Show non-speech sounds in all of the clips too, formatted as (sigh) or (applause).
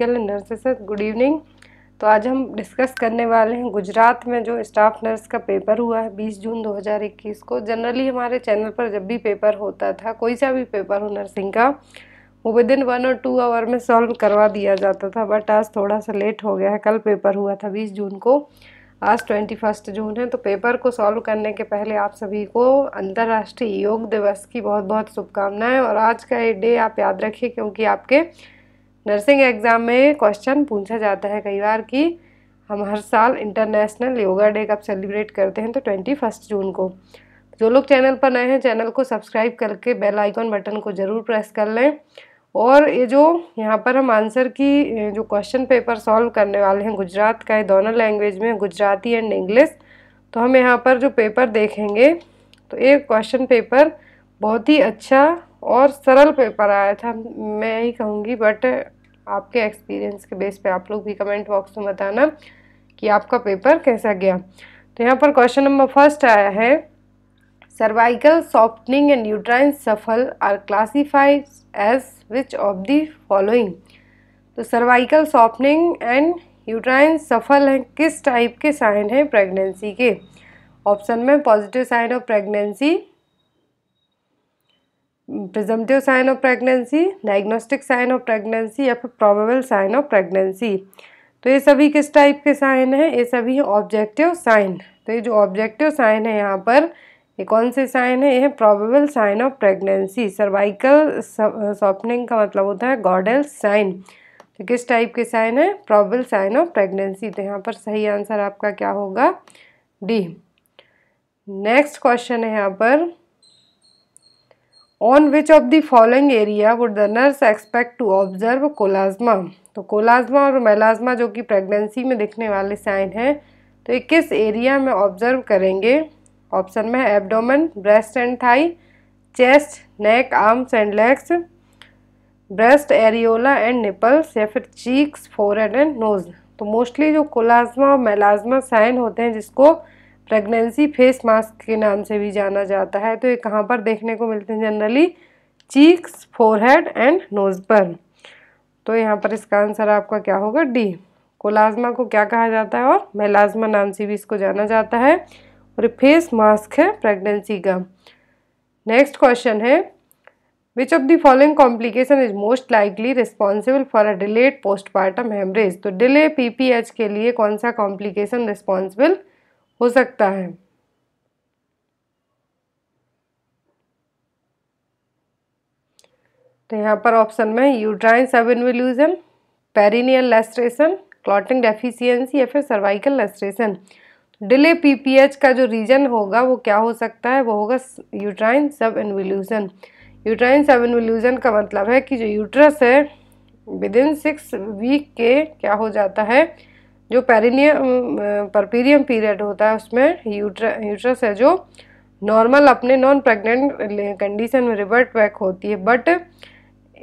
Medical nurses good evening तो आज हम डिस्कस करने वाले हैं गुजरात में जो स्टाफ नर्स का पेपर हुआ है 20 जून 2021 को जनरली हमारे चैनल पर जब भी पेपर होता था कोई सा भी पेपर हो नर्सिंग का वो विद इन वन और टू आवर में सॉल्व करवा दिया जाता था बट आज थोड़ा सा लेट हो गया है कल पेपर हुआ था बीस जून को आज ट्वेंटी फर्स्ट जून है तो पेपर को सॉल्व करने के पहले आप सभी को अंतर्राष्ट्रीय योग दिवस की बहुत बहुत शुभकामनाएं और आज का ये डे आप याद रखिए क्योंकि आपके नर्सिंग एग्ज़ाम में क्वेश्चन पूछा जाता है कई बार कि हम हर साल इंटरनेशनल योगा डे कब सेलिब्रेट करते हैं तो ट्वेंटी फर्स्ट जून को जो लोग चैनल पर नए हैं चैनल को सब्सक्राइब करके बेल आइकॉन बटन को ज़रूर प्रेस कर लें और ये जो यहाँ पर हम आंसर की जो क्वेश्चन पेपर सॉल्व करने वाले हैं गुजरात का है दोनों लैंग्वेज में गुजराती एंड इंग्लिश तो हम यहाँ पर जो पेपर देखेंगे तो ये क्वेश्चन पेपर बहुत ही अच्छा और सरल पेपर आया था मैं ही कहूँगी बट आपके एक्सपीरियंस के बेस पे आप लोग भी कमेंट बॉक्स में बताना कि आपका पेपर कैसा गया तो यहाँ पर क्वेश्चन नंबर फर्स्ट आया है cervical softening and uterine souffle are classified as which of the following तो cervical softening and uterine souffle हैं किस टाइप के साइन हैं प्रेगनेंसी के ऑप्शन में positive sign of pregnancy presumptive sign of pregnancy diagnostic sign of pregnancy या फिर probable sign of pregnancy तो ये सभी किस टाइप के साइन हैं ये सभी हैं ऑब्जेक्टिव साइन तो ये जो ऑब्जेक्टिव साइन है यहाँ पर ये कौन से साइन है ये है probable sign of pregnancy cervical softening का मतलब होता है गॉडल साइन तो किस टाइप के साइन है प्रोबेबल साइन ऑफ प्रेगनेंसी तो यहाँ पर सही आंसर आपका क्या होगा डी नेक्स्ट क्वेश्चन है यहाँ पर on which of the following area would the nurse expect to observe chloasma तो कोलाज्मा और मेलाज्मा जो कि प्रेगनेंसी में दिखने वाले साइन हैं तो ये किस एरिया में ऑब्जर्व करेंगे ऑप्शन में है abdomen breast and thigh chest neck arms and legs breast areola and nipples या फिर चीक्स फोरहेड एंड नोज तो मोस्टली जो कोलाज्मा और मेलाज्मा साइन होते हैं जिसको प्रेगनेंसी फेस मास्क के नाम से भी जाना जाता है तो ये कहाँ पर देखने को मिलते हैं generally cheeks forehead and nose पर तो यहाँ पर इसका आंसर आपका क्या होगा डी कोलाज्मा को क्या कहा जाता है और मेलाज्मा नाम से भी इसको जाना जाता है और फेस मास्क है प्रेगनेंसी का नेक्स्ट क्वेश्चन है which of the following complication is most likely responsible for a delayed postpartum haemorrhage तो डिले पीपीएच के लिए कौन सा कॉम्प्लिकेशन रिस्पॉन्सिबल हो सकता है तो यहाँ पर ऑप्शन में uterine subinvolution perineal laceration clotting deficiency या फिर सर्वाइकल लेस्ट्रेशन डिले पीपीएच का जो रीजन होगा वो क्या हो सकता है वो होगा यूट्राइन सब इन्वेल्यूजन यूट्राइन सब इन्वेल्यूजन का मतलब है कि जो यूट्रस है विद इन सिक्स वीक के क्या हो जाता है जो पेरिनियम परपीरियम पीरियड होता है उसमें यूट्रस है जो नॉर्मल अपने नॉन प्रेग्नेंट कंडीशन में रिवर्ट बैक होती है बट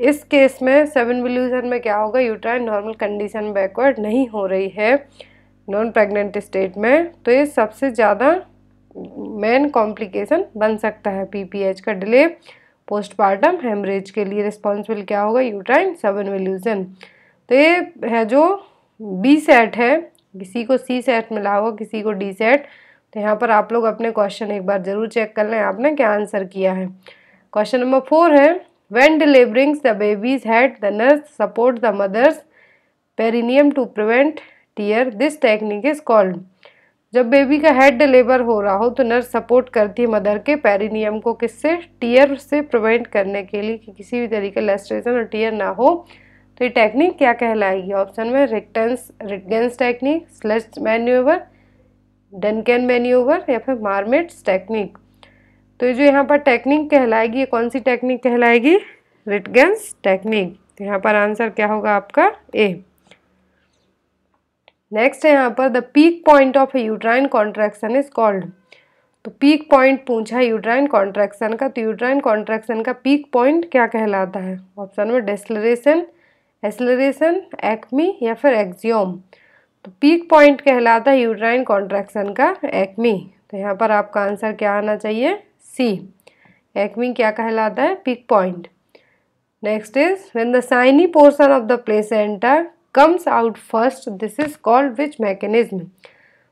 इस केस में सेवन विल्यूजन में क्या होगा यूट्राइन नॉर्मल कंडीशन बैकवर्ड नहीं हो रही है नॉन प्रेग्नेंट स्टेट में तो ये सबसे ज़्यादा मेन कॉम्प्लिकेशन बन सकता है पीपीएच का डिले पोस्टपार्टम हेमरेज के लिए रिस्पॉन्सिबल क्या होगा यूट्राइन सेवन विल्यूजन तो ये है जो बी सेट है किसी को सी सेट मिला हो किसी को डी सेट तो यहाँ पर आप लोग अपने क्वेश्चन एक बार ज़रूर चेक कर लें आपने क्या आंसर किया है क्वेश्चन नंबर फोर है when delivering the baby's head the nurse support the mother's perineum to prevent tear this technique is called जब बेबी का हेड डिलीवर हो रहा हो तो नर्स सपोर्ट करती है मदर के पेरिनियम को किससे टीयर से प्रिवेंट करने के लिए कि किसी भी तरीके लेस्ट्रेशन और टीयर ना हो तो ये टेक्निक क्या कहलाएगी ऑप्शन में Ritgen's Ritgen's technique Schultze manoeuvre Duncan manoeuvre या फिर मारमेट्स टेक्निक तो ये जो यहाँ पर टेक्निक कहलाएगी ये कौन सी टेक्निक कहलाएगी रिटगेंस टेक्निक तो यहाँ पर आंसर क्या होगा आपका ए नेक्स्ट है यहाँ पर the peak point of uterine contraction is called तो पीक पॉइंट पूछा है यूट्राइन कॉन्ट्रैक्शन का तो यूट्राइन कॉन्ट्रैक्शन का पीक पॉइंट क्या कहलाता है ऑप्शन में डेस्लरेशन एसलरेशन एक्मी या फिर एक्जियोम तो पीक पॉइंट कहलाता है यूट्राइन कॉन्ट्रैक्शन का एक्मी तो यहाँ पर आपका आंसर क्या आना चाहिए सी एक्मी क्या कहलाता है peak point next is when the shiny portion of the placenta comes out first this is called which mechanism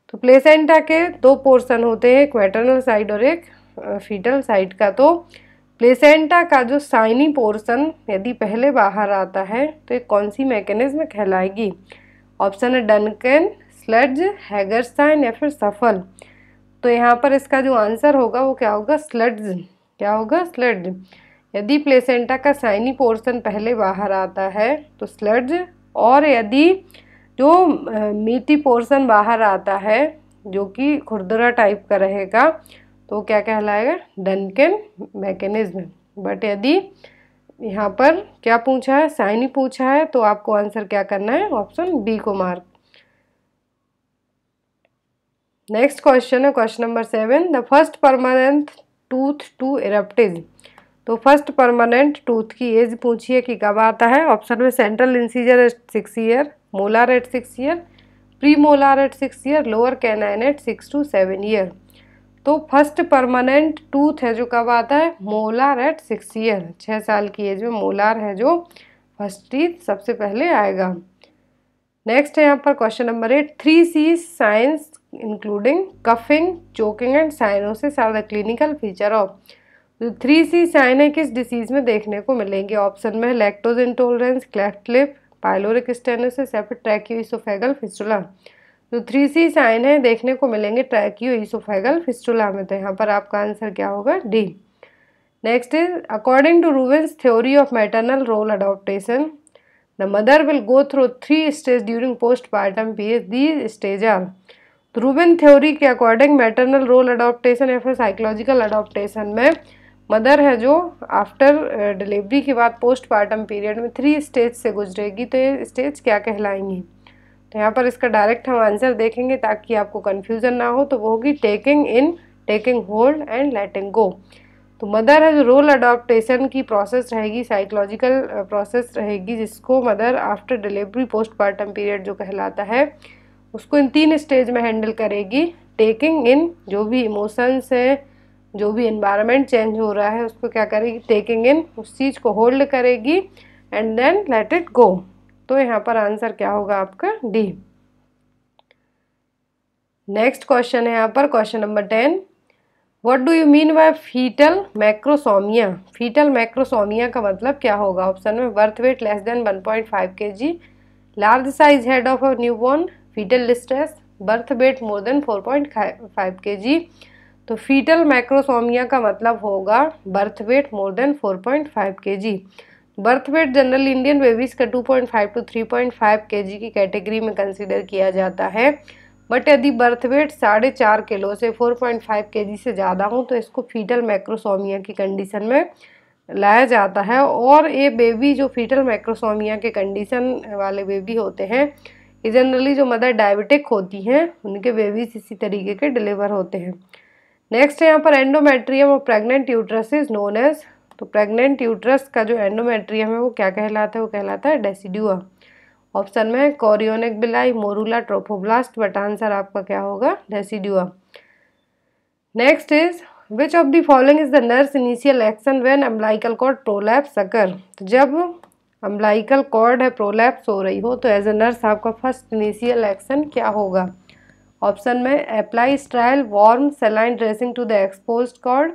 तो प्लेसेंटा के दो पोर्शन होते हैं एक मेटरनल साइड और एक फीटल साइड का तो प्लेसेंटा का जो साइनी पोर्सन यदि पहले बाहर आता है तो ये कौन सी मैकेनिज्म कहलाएगी ऑप्शन है डनकन स्लज हैगरसाइन या फिर सफल तो यहाँ पर इसका जो आंसर होगा वो क्या होगा स्लड्ज क्या होगा स्लड्ज यदि प्लेसेंटा का साइनी पोर्सन पहले बाहर आता है तो स्लड्ज और यदि जो मीठी पोर्सन बाहर आता है जो कि खुरदरा टाइप का रहेगा तो क्या कहलाएगा डनकन मैकेनिज्म बट यदि यहाँ पर क्या पूछा है साइन ही पूछा है तो आपको आंसर क्या करना है ऑप्शन बी को मार्क नेक्स्ट क्वेश्चन है question number seven the first permanent tooth to erupt तो फर्स्ट परमानेंट टूथ की एज पूछिए कि कब आता है ऑप्शन में central incisor at six year molar at six year premolar at six year lower canine at six to seven year तो first permanent tooth है जो कब आता है मोलार एट सिक्स ईयर छः साल की एज में मोलार है जो फर्स्ट टीथ सबसे पहले आएगा नेक्स्ट है यहाँ पर question number eight three C signs including coughing choking and cyanosis are the clinical feature of तो थ्री सी साइन है किस डिसीज़ में देखने को मिलेंगे ऑप्शन में lactose intolerance cleft lip lip stenosis या फिर ट्रैक्यूसोफेगल फिस्टुला जो थ्री सी साइन है देखने को मिलेंगे ट्रैक्यू इसोफेगल फिस्टुला में तो यहाँ पर आपका आंसर क्या होगा D next is according to Rubin's theory of maternal role adaptation the mother will go through three stage during postpartum P H the stage are तो रूबेन थ्योरी के according maternal role adaptation या फिर psychological adoption में mother है जो after delivery uh, के बाद postpartum period में थ्री स्टेज से गुजरेगी तो ये स्टेज क्या कहलाएंगी तो यहाँ पर इसका डायरेक्ट हम आंसर देखेंगे ताकि आपको कन्फ्यूज़न ना हो तो वो होगी taking in taking hold and letting go तो मदर है जो रोल अडोप्टेशन की प्रोसेस रहेगी साइकोलॉजिकल प्रोसेस रहेगी जिसको mother after delivery postpartum period जो कहलाता है उसको इन तीन स्टेज में हैंडल करेगी टेकिंग इन जो भी इमोशंस है जो भी इन्वायरमेंट चेंज हो रहा है उसको क्या करेगी टेकिंग इन उस चीज़ को होल्ड करेगी and then let it go तो यहाँ पर आंसर क्या होगा आपका डी नेक्स्ट क्वेश्चन है यहाँ पर question number ten what do you mean by fetal macrosomia fetal macrosomia का मतलब क्या होगा ऑप्शन में birth weight less than 1.5 point KG large size head of a newborn fetal distress birth weight more than 4.5 point KG तो fetal macrosomia का मतलब होगा birth weight more than 4.5 KG birth weight general Indian babies का 2.5 to 3.5 point की category में consider किया जाता है बट यदि बर्थ वेट साढ़े चार किलो से 4.5 पॉइंट से ज़्यादा हो तो इसको फीटल माइक्रोसोमिया की कंडीशन में लाया जाता है और ये बेबी जो फीटल माइक्रोसोमिया के कंडीशन वाले बेबी होते हैं ये जनरली जो मदर डायबिटिक होती हैं उनके बेबीज इसी तरीके के डिलीवर होते हैं नेक्स्ट है यहाँ पर एंडोमेट्रियम और pregnant uterus is known as तो प्रेग्नेंट यूट्रस का जो एंडोमेट्रियम है वो क्या कहलाता है वो कहलाता है डेसिड्यूआ ऑप्शन में chorionic villi morula trophoblast but answer आपका क्या होगा decidua next is which of the following is the nurse initial action when umbilical cord prolapse occur जब अम्बलाइकल कॉर्ड है प्रोलैप्स हो रही हो तो एज ए नर्स आपका फर्स्ट इनिशियल एक्शन क्या होगा ऑप्शन में apply sterile warm saline dressing to the expose cord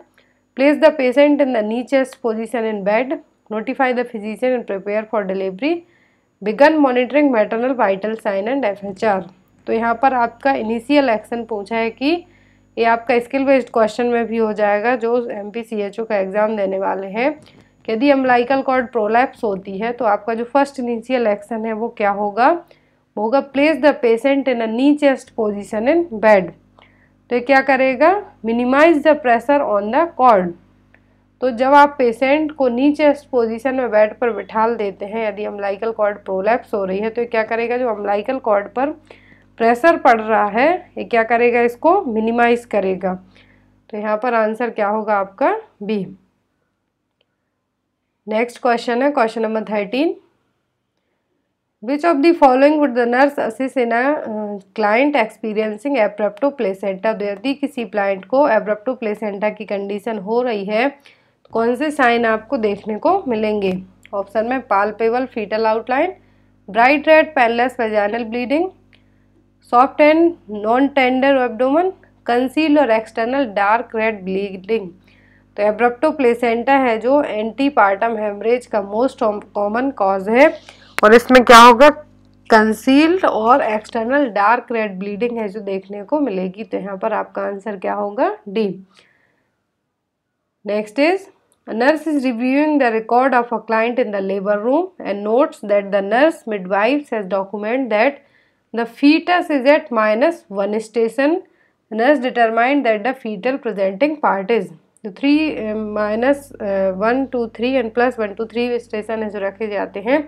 Place the patient in the neatest position in bed. Notify the physician and prepare for delivery. Begin monitoring maternal vital sign and F H R तो यहाँ पर आपका initial action पूछा है कि ये आपका skill based question में भी हो जाएगा जो M P C H O का एग्ज़ाम देने वाले हैं यदि अम्बलाइकल कॉर्ड प्रोलैप्स होती है तो आपका जो फर्स्ट इनिशियल एक्शन है वो क्या होगा होगा place the patient in a knee chest position in bed तो ये क्या करेगा minimise the pressure on the cord तो जब आप पेशेंट को नीचे पोजीशन में बेड पर बिठाल देते हैं यदि अम्लाइकल कॉर्ड प्रोलैप्स हो रही है तो ये क्या करेगा जो अम्लाइकल कॉर्ड पर प्रेशर पड़ रहा है ये क्या करेगा इसको मिनिमाइज करेगा तो यहाँ पर आंसर क्या होगा आपका बी नेक्स्ट क्वेश्चन है question number thirteen which of the following would the nurse assist in a client experiencing abruptio placenta यदि किसी क्लाइंट को एब्रप्टो प्लेसेंटा की कंडीशन हो रही है कौन से साइन आपको देखने को मिलेंगे ऑप्शन में palpable fetal outline bright red painless vaginal bleeding soft and non tender abdomen conceal और एक्सटर्नल डार्क रेड ब्लीडिंग तो एब्रप्टो प्लेसेंटा है जो एंटीपार्टम हेमरेज का मोस्ट कॉमन कॉज है और इसमें क्या होगा कंसील्ड और एक्सटर्नल डार्क रेड ब्लीडिंग है जो देखने को मिलेगी तो यहाँ पर आपका आंसर क्या होगा D next is nurse is reviewing the record of a client in the labour room and notes that the nurse wife has document that the fetus is at minus one station nurse determined that the fetal presenting part is three minus one two three and plus one two three station है जो रखे जाते हैं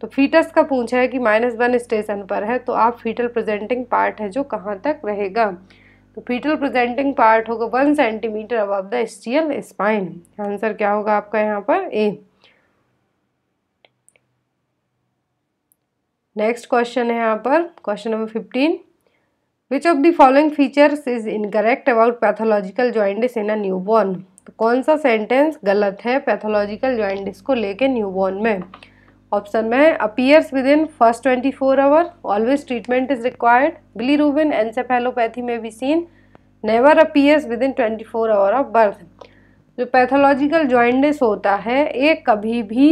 तो foetus का पूछा है कि माइनस वन स्टेशन पर है तो आप फीटल प्रेजेंटिंग पार्ट है जो कहाँ तक रहेगा तो फीटल प्रेजेंटिंग पार्ट होगा वन सेंटीमीटर अब द स्टील स्पाइन आंसर क्या होगा आपका यहाँ पर ए नेक्स्ट क्वेश्चन है यहाँ पर question number fifteen which of the following features is incorrect about pathological jaundice in a newborn तो कौन सा सेंटेंस गलत है पैथोलॉजिकल ज्वाइंटिस को लेके न्यूबॉर्न में ऑप्शन में appears within first 24 hour always treatment is required rubin encephalopathy में भी seen never appears within twenty four hour of birth जो पैथोलॉजिकल जॉइंडिस होता है ये कभी भी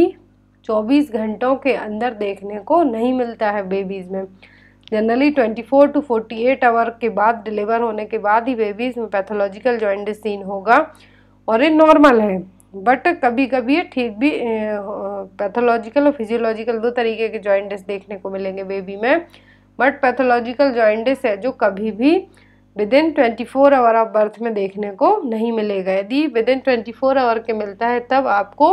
24 घंटों के अंदर देखने को नहीं मिलता है बेबीज़ में जनरली 24 टू 48 आवर के बाद डिलीवर होने के बाद ही बेबीज़ में पैथोलॉजिकल जॉइंडिस सीन होगा और ये नॉर्मल है बट कभी कभी ये ठीक भी पैथोलॉजिकल और फिजियोलॉजिकल दो तरीके के जॉइंटिस देखने को मिलेंगे बेबी में बट पैथोलॉजिकल जॉइंटिस है जो कभी भी within twenty four hour of birth में देखने को नहीं मिलेगा यदि within twenty four hour के मिलता है तब आपको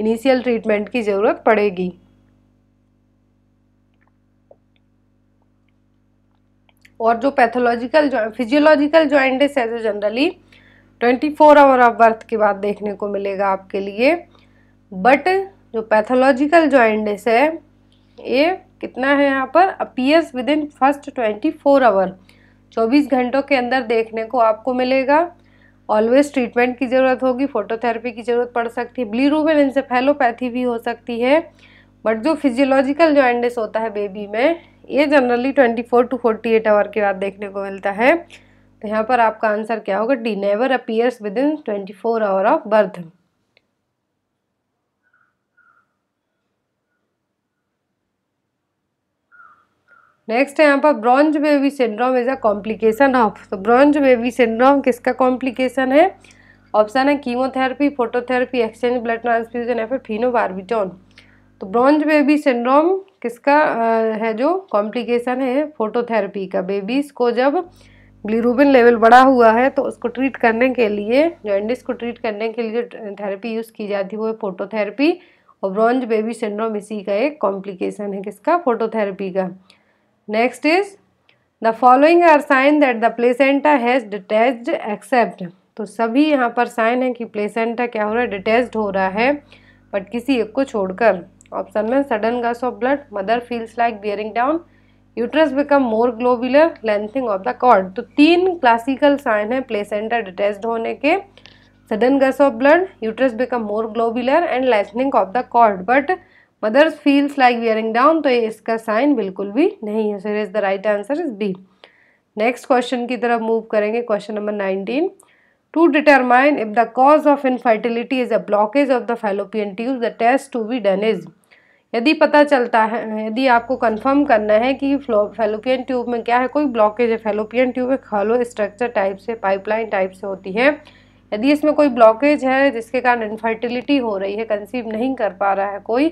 इनिशियल ट्रीटमेंट की ज़रूरत पड़ेगी और जो पैथोलॉजिकल फिजियोलॉजिकल जॉइंटिस है जो generally twenty four hour of birth के बाद देखने को मिलेगा आपके लिए बट जो पैथोलॉजिकल ज्वाइंडिस है ये कितना है यहाँ पर appears within first twenty four hour चौबीस घंटों के अंदर देखने को आपको मिलेगा ऑलवेज ट्रीटमेंट की ज़रूरत होगी फोटोथेरेपी की ज़रूरत पड़ सकती है ब्ली रूबेन इंसेफेलोपैथी भी हो सकती है बट जो फिजियोलॉजिकल ज्वाइंडिस होता है बेबी में ये generally twenty four to forty eight hour के बाद देखने को मिलता है तो यहाँ पर आपका आंसर क्या होगा D never appears within twenty four hour of birth next है यहाँ पर bronze baby syndrome is a complication of तो ब्रॉन्ज बेबी सिंड्रोम किसका कॉम्प्लिकेशन है ऑप्शन है chemotherapy phototherapy exchange blood transfusion या फिर फीनोबार्बिटॉन तो ब्रॉन्ज बेबी सिंड्रोम किसका है जो कॉम्प्लिकेशन है फोटोथेरेपी का बेबीज़ को जब ग्लूरोबिन लेवल बढ़ा हुआ है तो उसको ट्रीट करने के लिए जॉइंडिस को ट्रीट करने के लिए थेरेपी यूज़ की जाती है वो है फोटोथेरेपी और ब्रॉन्ज बेबी सिंड्रोम इसी का एक कॉम्प्लिकेशन है किसका फोटोथेरेपी का next is the following are sign that the placenta has detach except तो सभी यहाँ पर साइन है कि प्लेसेंटा क्या हो रहा है डिटैच हो रहा है बट किसी एक को छोड़कर ऑप्शन में sudden gush of blood mother feels like bearing down uterus become more globular lengthening of the cord तो तीन क्लासिकल साइन है प्लेसेंटा डिटेस्ड होने के sudden gush of blood uterus become more globular and lengthening of the cord but mothers feels like bearing down तो ये इसका sign बिल्कुल भी नहीं है sir is the right answer is B next question की तरफ मूव करेंगे question number nineteen to determine if the cause of infertility is a blockage of the fallopian tube the test to be done is यदि पता चलता है यदि आपको confirm करना है कि फेलोपियन ट्यूब में क्या है कोई ब्लॉकेज है फेलोपियन ट्यूब एक हलो स्ट्रक्चर टाइप से पाइपलाइन टाइप से होती है यदि इसमें कोई ब्लॉकेज है जिसके कारण इनफर्टिलिटी हो रही है कंसीव नहीं कर पा रहा है कोई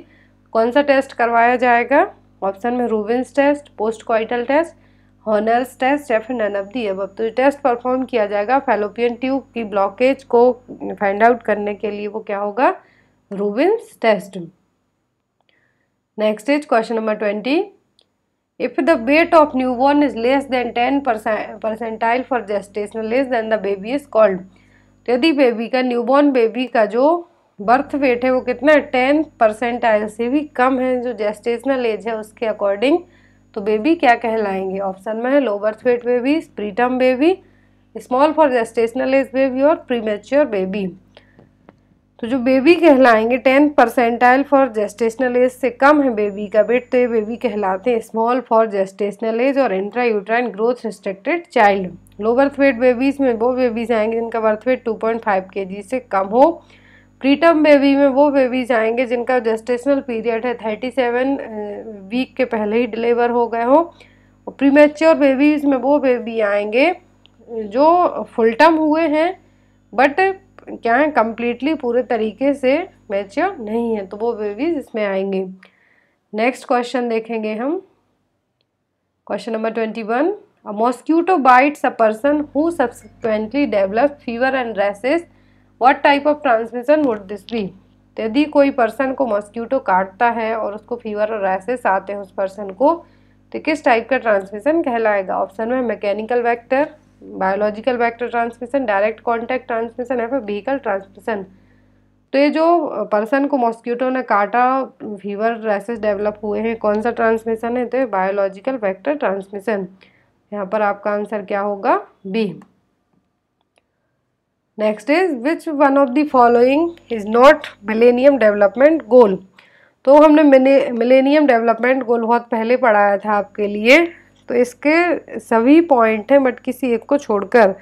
कौन सा टेस्ट करवाया जाएगा ऑप्शन में Rubin's test post coital test Huhner's test या फिर नन ऑफ दी अब तो टेस्ट परफॉर्म किया जाएगा फेलोपियन ट्यूब की ब्लॉकेज को फाइंड आउट करने के लिए वो क्या होगा Rubin's test next is question number 20 if the weight of newborn is less than 10 percentile for gestational less then the baby is called तो यदि बेबी का न्यूबॉर्न बेबी का जो बर्थ वेट है वो कितना है टेन परसेंटाइल से भी कम है जो जेस्टेशनल एज है उसके अकॉर्डिंग तो बेबी क्या कहलाएंगे ऑप्शन में है low birth weight baby preterm baby small for gestational age baby और प्रीमेच्योर बेबी तो जो बेबी कहलाएंगे ten percentile for gestational age से कम है बेबी का वेट तो ये बेबी कहलाते हैं स्मॉल फॉर जेस्टेशनल एज और intra uterine growth restricted child low birth weight babies में वो बेबीज़ आएंगे जिनका birth weight two point five K G से कम हो प्रीटम बेबी में वो बेबीज आएंगे जिनका जेस्टेशनल पीरियड है थर्टी सेवन वीक के पहले ही डिलीवर हो गए हों और प्रीमेच्योर बेबीज़ में वो बेबी आएंगे जो फुल टर्म हुए हैं बट क्या है कम्प्लीटली पूरे तरीके से मैच्योर नहीं है तो वो बेबीज़ इसमें आएंगे नेक्स्ट क्वेश्चन देखेंगे हम question number twenty one a mosquito bites a person who subsequently develop fever and rashes what type of transmission would this be यदि कोई पर्सन को मॉस्क्यूटो काटता है और उसको फीवर और रेसेस आते हैं उस पर्सन को तो किस टाइप का ट्रांसमिशन कहलाएगा ऑप्शन में mechanical vector biological vector transmission direct contact transmission या फिर व्हीकल ट्रांसमिशन तो ये जो पर्सन को मॉस्क्यूटो ने काटा फीवर रैसेस डेवलप हुए हैं कौन सा ट्रांसमिशन है तो ये बायोलॉजिकल वैक्टर ट्रांसमिशन यहाँ पर आपका आंसर क्या होगा B next is which one of the following is not millennium development goal तो हमने मिलेनियम डेवलपमेंट गोल बहुत पहले पढ़ाया था आपके लिए तो इसके सभी पॉइंट हैं बट किसी एक को छोड़कर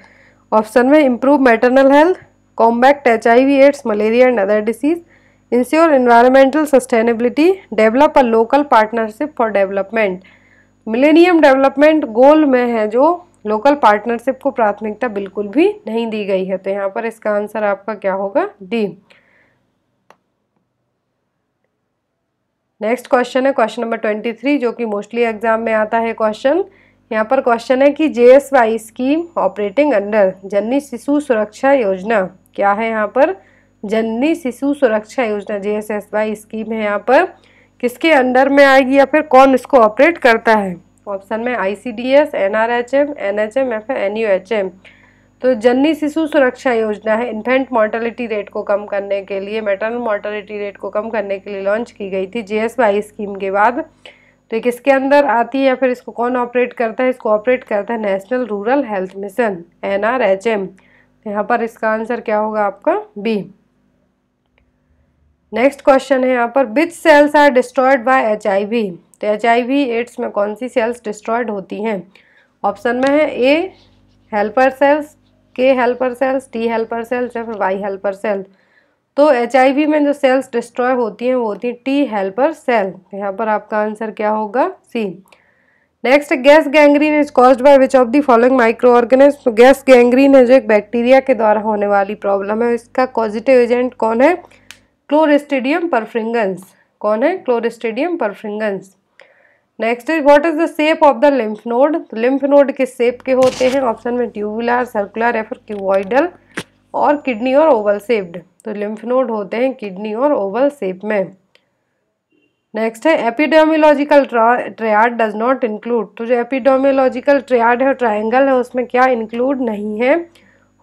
ऑप्शन में improve maternal health combat H I V AIDS malaria and other disease ensure environmental sustainability develop a local partnership for development millennium development goal में है जो लोकल पार्टनरशिप को प्राथमिकता बिल्कुल भी नहीं दी गई है तो यहाँ पर इसका आंसर आपका क्या होगा डी नेक्स्ट क्वेश्चन है क्वेश्चन नंबर ट्वेंटी थ्री जो कि मोस्टली एग्जाम में आता है क्वेश्चन यहाँ पर क्वेश्चन है कि J S Y scheme operating under Janani Shishu Suraksha योजना क्या है यहाँ पर जननी Shishu Suraksha Yojana J S S Y scheme है यहाँ पर किसके अंडर में आएगी या फिर कौन इसको ऑपरेट करता है ऑप्शन में I C D S N R H M N H M या फिर एन यू एच एम तो जननी शिशु सुरक्षा योजना है इन्फेंट मॉर्टेलिटी रेट को कम करने के लिए मेटरनल मॉर्टलिटी रेट को कम करने के लिए लॉन्च की गई थी जे स्कीम के बाद तो एक इसके अंदर आती है या फिर इसको कौन ऑपरेट करता है इसको ऑपरेट करता है national rural health mission N R H M यहाँ पर इसका आंसर क्या होगा आपका बी नेक्स्ट क्वेश्चन है यहाँ पर which cells are destroyed by H I V तो एच आई वी एड्स में कौन सी सेल्स डिस्ट्रॉयड होती हैं ऑप्शन में है A helper cells K helper cells T helper cells या फिर वाई हेल्पर सेल तो एच में जो सेल्स डिस्ट्रॉय होती हैं वो होती हैं टी हेल्पर सेल यहाँ पर आपका आंसर क्या होगा C next gas gangrene is caused by which of the following micro organism तो गैस गैंग्रीन है जो एक बैक्टीरिया के द्वारा होने वाली प्रॉब्लम है इसका पॉजिटिव एजेंट कौन है क्लोरिस्टिडियम परफ्रिंगंस कौन है clostridium perfringens next is what is the shape of the lymph node lymph node किस शेप के होते हैं ऑप्शन में ट्यूबुलर सर्कुलर या फिर क्यूवाइडल और किडनी और ओवल सेप्ड तो लिम्फ नोड होते हैं किडनी और ओवल सेप में नेक्स्ट है epidemiological triad does not include तो जो एपिडोमियोलॉजिकल ट्रायड है ट्राइंगल है उसमें क्या इंक्लूड नहीं है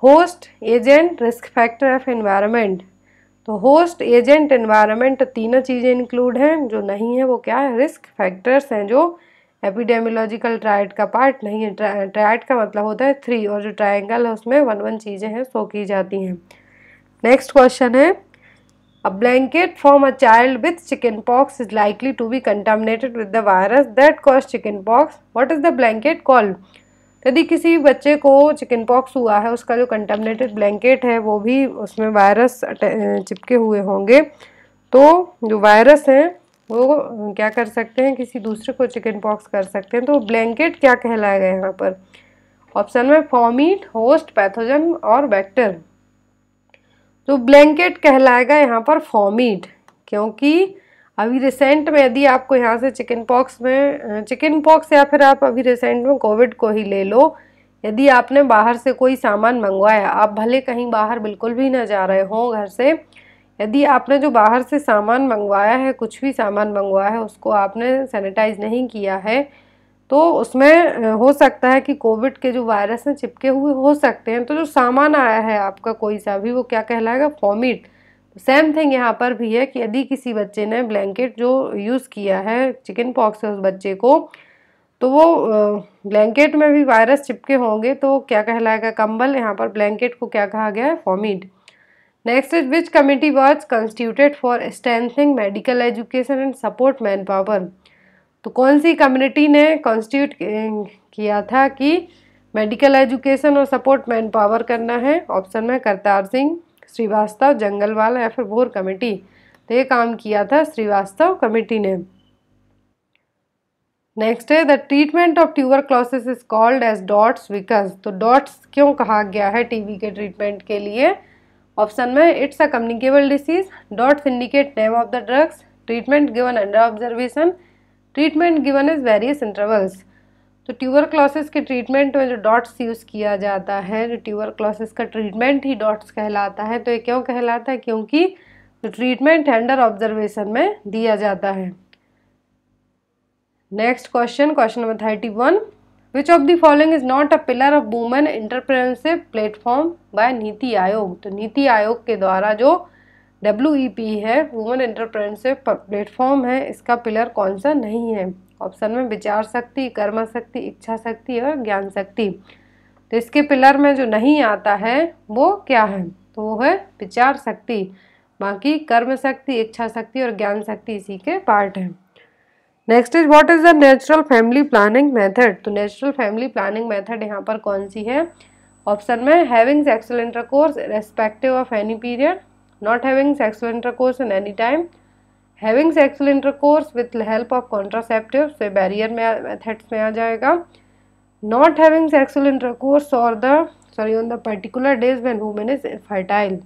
host agent risk factor of environment तो होस्ट एजेंट एनवायरनमेंट तीनों चीज़ें इंक्लूड हैं जो नहीं है वो क्या है रिस्क फैक्टर्स हैं जो एपिडेमोलॉजिकल ट्रायड का पार्ट नहीं है ट्रायड का मतलब होता है थ्री और जो ट्राइंगल है उसमें वन वन चीज़ें हैं सो की जाती हैं नेक्स्ट क्वेश्चन है a blanket from a child with chickenpox is likely to be contaminated with the virus that cause chickenpox what is the blanket called यदि किसी बच्चे को चिकन पॉक्स हुआ है उसका जो कंटेमिनेटेड ब्लैंकेट है वो भी उसमें वायरस चिपके हुए होंगे तो जो वायरस हैं वो क्या कर सकते हैं किसी दूसरे को चिकन पॉक्स कर सकते हैं तो ब्लैंकेट क्या तो कहलाएगा यहाँ पर ऑप्शन में फॉमीट होस्ट पैथोजन और बैक्टर जो ब्लैंकेट कहलाएगा यहाँ पर फॉमीट क्योंकि अभी रिसेंट में यदि आपको यहाँ से चिकन पॉक्स में चिकन पॉक्स या फिर आप अभी रिसेंट में कोविड को ही ले लो यदि आपने बाहर से कोई सामान मंगवाया आप भले कहीं बाहर बिल्कुल भी ना जा रहे हों घर से यदि आपने जो बाहर से सामान मंगवाया है कुछ भी सामान मंगवाया है उसको आपने सैनिटाइज नहीं किया है तो उसमें हो सकता है कि कोविड के जो वायरस हैं चिपके हुए हो सकते हैं तो जो सामान आया है आपका कोई सा भी वो क्या कहलाएगा फॉमिट सेम थिंग यहाँ पर भी है कि यदि किसी बच्चे ने ब्लैंकेट जो यूज़ किया है चिकन पॉक्स है उस बच्चे को तो वो ब्लैंकेट में भी वायरस चिपके होंगे तो क्या कहलाएगा कंबल यहाँ पर ब्लैंकेट को क्या कहा गया है fomite next is which committee was constituted for strengthening medical education and support manpower तो कौन सी कम्युनिटी ने कॉन्स्टिट्यूट किया था कि मेडिकल एजुकेशन और सपोर्ट मैन पावर करना है ऑप्शन में करतार सिंह श्रीवास्तव वाला या फिर भोर कमेटी तो ये काम किया था श्रीवास्तव कमेटी ने नेक्स्ट है the treatment of tuberculosis is called as DOTS because तो डॉट्स क्यों कहा गया है टीबी के ट्रीटमेंट के लिए ऑप्शन में it's a communicable disease DOTS indicate name of the drugs treatment given under observation treatment given is various intervals तो ट्यूबर क्लॉसिस के ट्रीटमेंट में जो डॉट्स यूज़ किया जाता है जो ट्यूबर क्लॉसिस का ट्रीटमेंट ही डॉट्स कहलाता है तो ये क्यों कहलाता है क्योंकि जो ट्रीटमेंट अंडर ऑब्जर्वेशन में दिया जाता है next question question number thirty one which of the following is not a pillar of women entrepreneurship platform by NITI Aayog तो नीति आयोग के द्वारा जो डब्ल्यू e है वुमेन एंटरप्रेनशिप प्लेटफॉर्म है इसका पिलर कौन सा नहीं है ऑप्शन में विचार शक्ति कर्म शक्ति इच्छा शक्ति और ज्ञान शक्ति तो इसके पिलर में जो नहीं आता है वो क्या है तो वो है विचार शक्ति बाकी कर्म शक्ति इच्छा शक्ति और ज्ञान शक्ति इसी के पार्ट हैं next is what is the natural family planning method तो नेचुरल फैमिली प्लानिंग मेथड यहाँ पर कौन सी है ऑप्शन में having excellent course respective of any period not having sexual intercourse in any time having sexual intercourse with help of contraceptive से barrier में methods में आ जाएगा नॉट हैविंग सेक्सुअल इंटरकोर्स और the sorry on the particular days when women is fertile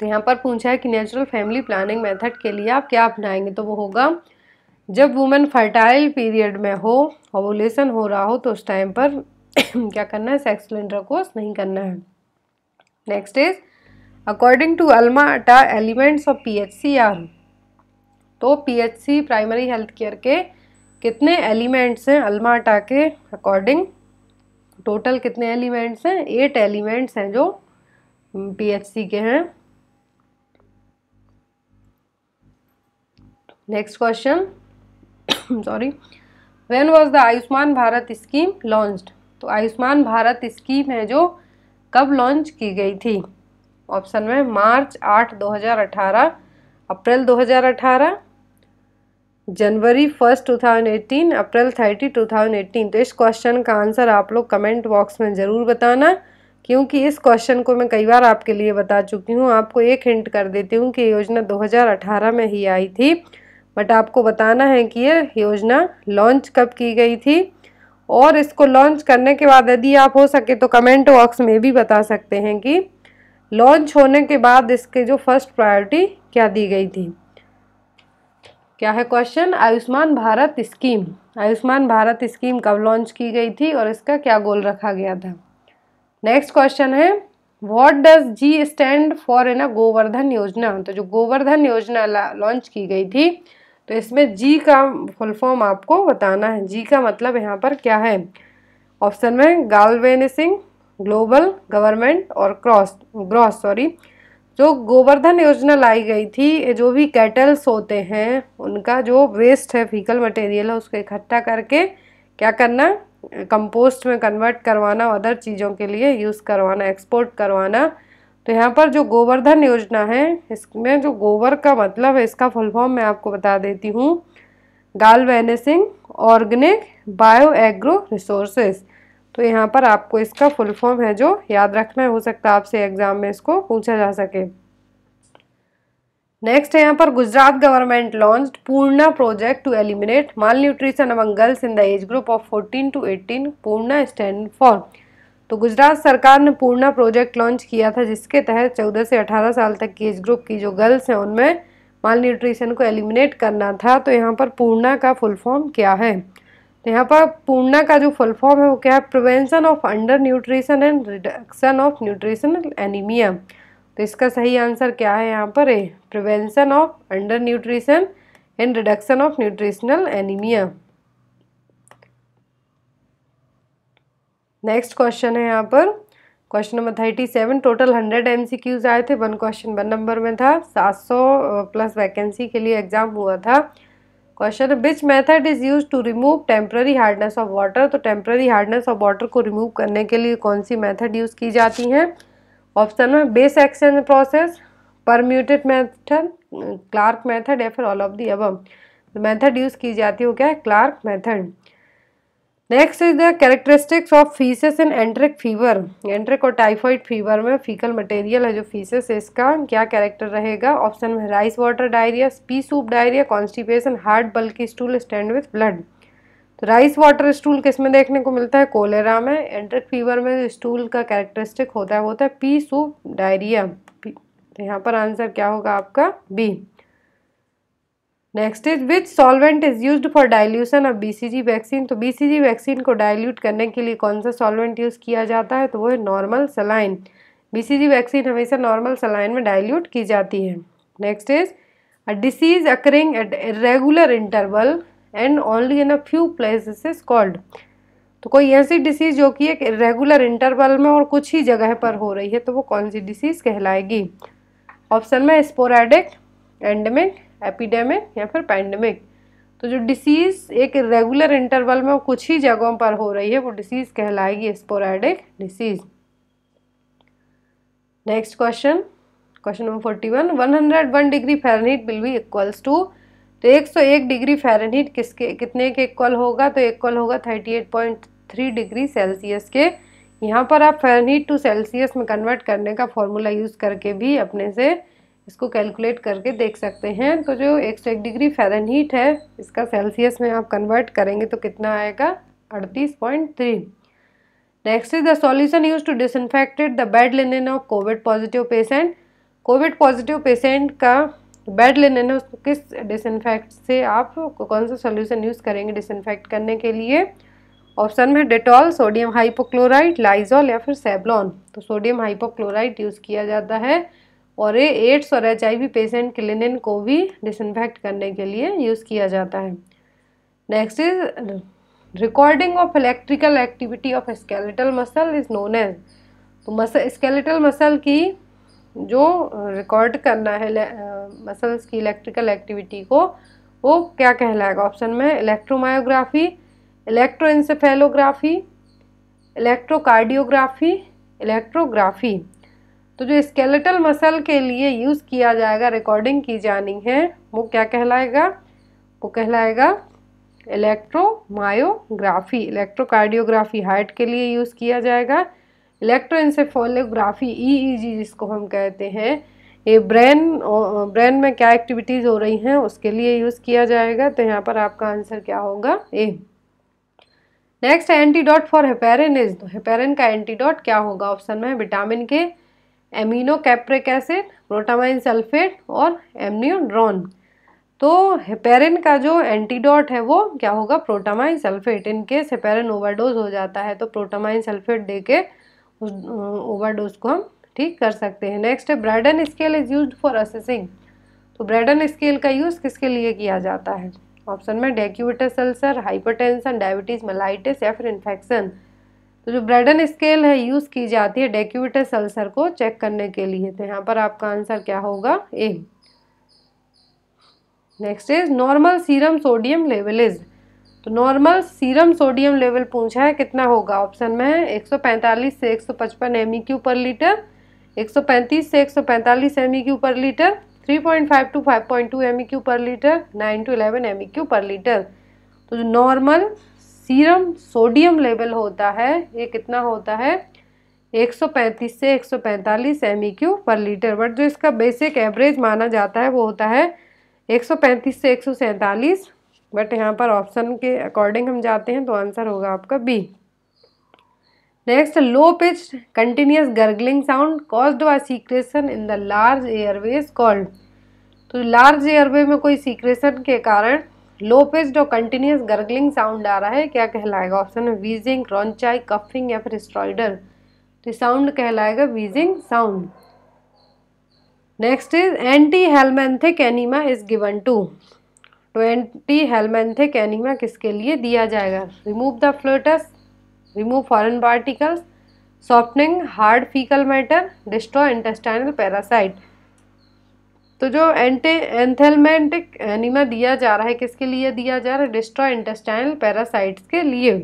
तो यहाँ पर पूछा है कि नेचुरल फैमिली प्लानिंग मेथड के लिए आप क्या अपनाएंगे तो वो होगा जब वुमेन फर्टाइल पीरियड में हो ओवुलेशन हो रहा हो तो उस टाइम पर (coughs) क्या करना है सेक्सुअल इंटरकोर्स नहीं करना है Next is according to Alma Ata elements of PHC are तो PHC प्राइमरी हेल्थ केयर के कितने एलिमेंट्स हैं अल्मा अटा के अकॉर्डिंग टोटल कितने एलिमेंट्स हैं एट एलिमेंट्स हैं जो पीएचसी हम्म, के हैं next question sorry when was the Ayushman Bharat scheme launched तो आयुष्मान भारत स्कीम है जो कब लॉन्च की गई थी ऑप्शन में मार्च आठ 2018 अप्रैल 2018 जनवरी फर्स्ट 2018 अप्रैल थर्टी 2018 तो इस क्वेश्चन का आंसर आप लोग कमेंट बॉक्स में ज़रूर बताना क्योंकि इस क्वेश्चन को मैं कई बार आपके लिए बता चुकी हूँ आपको एक हिंट कर देती हूँ कि योजना 2018 में ही आई थी बट आपको बताना है कि ये योजना लॉन्च कब की गई थी और इसको लॉन्च करने के बाद यदि आप हो सके तो कमेंट बॉक्स में भी बता सकते हैं कि लॉन्च होने के बाद इसके जो फर्स्ट प्रायोरिटी क्या दी गई थी क्या है question Ayushman Bharat scheme Ayushman Bharat scheme कब लॉन्च की गई थी और इसका क्या गोल रखा गया था नेक्स्ट क्वेश्चन है what does G stand for in a Govardhan Yojana तो जो गोवर्धन योजना लॉन्च की गई थी तो इसमें जी का फुल फॉर्म आपको बताना है जी का मतलब यहाँ पर क्या है ऑप्शन में गालवेनिसिंग ग्लोबल गवर्नमेंट और क्रॉस ग्रॉस सॉरी जो गोवर्धन योजना लाई गई थी जो भी कैटल्स होते हैं उनका जो वेस्ट है फीकल मटेरियल है उसको इकट्ठा करके क्या करना कंपोस्ट में कन्वर्ट करवाना अदर चीज़ों के लिए यूज़ करवाना एक्सपोर्ट करवाना तो यहाँ पर जो गोवर्धन योजना है इसमें जो गोबर का मतलब है इसका फुल फॉर्म मैं आपको बता देती हूँ galvanizing organic bio agro resources तो यहाँ पर आपको इसका फुल फॉर्म है जो याद रखना हो सकता है आपसे एग्जाम में इसको पूछा जा सके नेक्स्ट है यहाँ पर Gujarat government launch Purna project to eliminate malnutrition among girls in the age group of 14 to 18 Purna stand for तो गुजरात सरकार ने पूर्णा प्रोजेक्ट लॉन्च किया था जिसके तहत 14 से 18 साल तक की एज ग्रुप की जो गर्ल्स हैं उनमें माल न्यूट्रिशन को एलिमिनेट करना था तो यहाँ पर पूर्णा का फुल फॉर्म क्या है तो यहाँ पर पूर्णा का जो फुल फॉर्म है वो क्या है prevention of undernutrition and reduction of nutritional anaemia तो इसका सही आंसर क्या है यहाँ पर A prevention of undernutrition and reduction of nutritional anaemia next question है यहाँ पर question number thirty seven total hundred M C Qs आए थे वन क्वेश्चन वन नंबर में था सात सौ प्लस वैकेंसी के लिए एग्जाम हुआ था question which method is use to remove temporary hardness of water तो टेम्प्ररी हार्डनेस ऑफ वाटर को रिमूव करने के लिए कौन सी मेथड यूज़ की जाती हैं ऑप्शन में base exchange process permutit method Clark method या फिर all of the above method use की जाती है वो क्या है Clark method next is the characteristics of faeces in enteric fever enteric और टाइफाइड फीवर में फीकल मटेरियल है जो फीसेस है इसका क्या कैरेक्टर रहेगा ऑप्शन में rice water diarrhoea pea soup diarrhoea constipation hard बल्कि स्टूल स्टैंड विथ ब्लड तो राइस वाटर स्टूल किस में देखने को मिलता है कोलेरा में एंट्रिक फीवर में जो स्टूल का कैरेक्टरिस्टिक होता है वो होता है पी सूप डायरिया तो यहाँ पर आंसर क्या होगा आपका B next is which solvent is use for dilution of BCG vaccine तो बीसीजी वैक्सीन को डायल्यूट करने के लिए कौन सा सॉल्वेंट यूज़ किया जाता है तो वो है नॉर्मल सलाइन बीसीजी वैक्सीन हमेशा नॉर्मल सलाइन में डायल्यूट की जाती है next is a disease occurring at regular interval and only in a few places is called तो कोई ऐसी डिसीज जो कि एक रेगुलर इंटरवल में और कुछ ही जगह पर हो रही है तो वो कौन सी डिसीज़ कहलाएगी ऑप्शन में स्पोराडिक एंडमिक एपिडेमिक या फिर पैंडमिक तो जो डिसीज़ एक रेगुलर इंटरवल में कुछ ही जगहों पर हो रही है वो डिसीज़ कहलाएगी sporadic disease next question question number forty one one hundred one degree Fahrenheit will be equals to तो एक सौ एक डिग्री फेरनहीट किसके कितने के इक्वल होगा तो इक्वल होगा thirty eight point three degree Celsius के यहाँ पर आप फेरनहीट टू सेल्सियस में कन्वर्ट करने का फॉर्मूला यूज़ करके भी अपने से इसको कैलकुलेट करके देख सकते हैं तो जो एक सौ एक डिग्री फेरन हीट है इसका सेल्सियस में आप कन्वर्ट करेंगे तो कितना आएगा अड़तीस point three next is the solution use to disinfected the bed linen of COVID positive patient COVID positive patient का बेड लेनेन है उसको किस डिसइनफेक्ट से आप कौन सा सोल्यूशन यूज़ करेंगे डिसइनफेक्ट करने के लिए ऑप्शन में डेटॉल सोडियम हाइपोक्लोराइड लाइजॉल या फिर सेबलॉन तो सोडियम हाइपोक्लोराइड यूज़ किया जाता है और ये एड्स और एच पेशेंट के लिनिन को भी डिसइनफेक्ट करने के लिए यूज़ किया जाता है next is recording of electrical activity of skeletal muscle is known as तो मसल स्केलेटल मसल की जो रिकॉर्ड करना है मसल्स की इलेक्ट्रिकल एक्टिविटी को वो क्या कहलाएगा ऑप्शन में इलेक्ट्रोमायोग्राफी इलेक्ट्रोइंसेफेलोग्राफी इलेक्ट्रोकार्डियोग्राफी इलेक्ट्रोग्राफी तो जो स्केलेटल मसल के लिए यूज़ किया जाएगा रिकॉर्डिंग की जानी है वो क्या कहलाएगा वो कहलाएगा इलेक्ट्रोमायोग्राफी इलेक्ट्रोकार्डियोग्राफी हार्ट के लिए यूज़ किया जाएगा ई ईईजी e e जिसको हम कहते हैं ये ब्रेन ब्रेन में क्या एक्टिविटीज़ हो रही हैं उसके लिए यूज़ किया जाएगा तो यहाँ पर आपका आंसर क्या होगा A next antidote for heparin is heparin का एंटीडॉट क्या होगा ऑप्शन में vitamin K amino caproic acid protamine sulphate और एमनियोड्रॉन तो हेपेरिन का जो एंटीडॉट है वो क्या होगा protamine sulphate in case heparin overdose हो जाता है तो प्रोटामाइन सल्फेट दे के उस ओवरडोज को हम ठीक कर सकते हैं नेक्स्ट है Braden scale is use for assessing तो ब्रैडन स्केल का यूज़ किसके लिए किया जाता है ऑप्शन में decubitus ulcer hypertension diabetes mellitus या फिर इन्फेक्शन तो जो ब्रेडन स्केल है यूज़ की जाती है डेक्यूटस अल्सर को चेक करने के लिए तो यहाँ पर आपका आंसर क्या होगा A next is normal serum sodium level is तो नॉर्मल सीरम सोडियम लेवल पूछा है कितना होगा ऑप्शन में है 145 से 155 सौ पचपन M E Q per litre 135 से 145 सौ पैंतालीस per litre 3.5 to 5.2 point per litre 9 to 11 M per litre तो जो नॉर्मल सीरम सोडियम लेवल होता है ये कितना होता है 135 से 145 सौ Q e per litre but जो इसका बेसिक एवरेज माना जाता है वो होता है 135 से एक बट यहाँ पर ऑप्शन के अकॉर्डिंग हम जाते हैं तो आंसर होगा आपका B next low pitch continuous gurgling sound caused by secretion in the large airways called तो लार्ज एयरवे में कोई सीक्रेशन के कारण लो और कंटिन्यूस गर्गलिंग साउंड आ रहा है क्या कहलाएगा ऑप्शन में वीजिंग रॉन्चाई कफिंग या फिर स्ट्रॉइडर तो साउंड कहलाएगा wheezing sound next is anti helminthic enema is given to तो एंटी हेलमेंथिक एनिमा किसके लिए दिया जाएगा remove the flatus remove foreign particles softening hard faecal matter destroy intestinal parasite तो जो एंटे एंथेलमेंटिक एनिमा दिया जा रहा है किसके लिए दिया जा रहा है डिस्ट्रॉय इंटेस्टाइनल पैरासाइट्स के लिए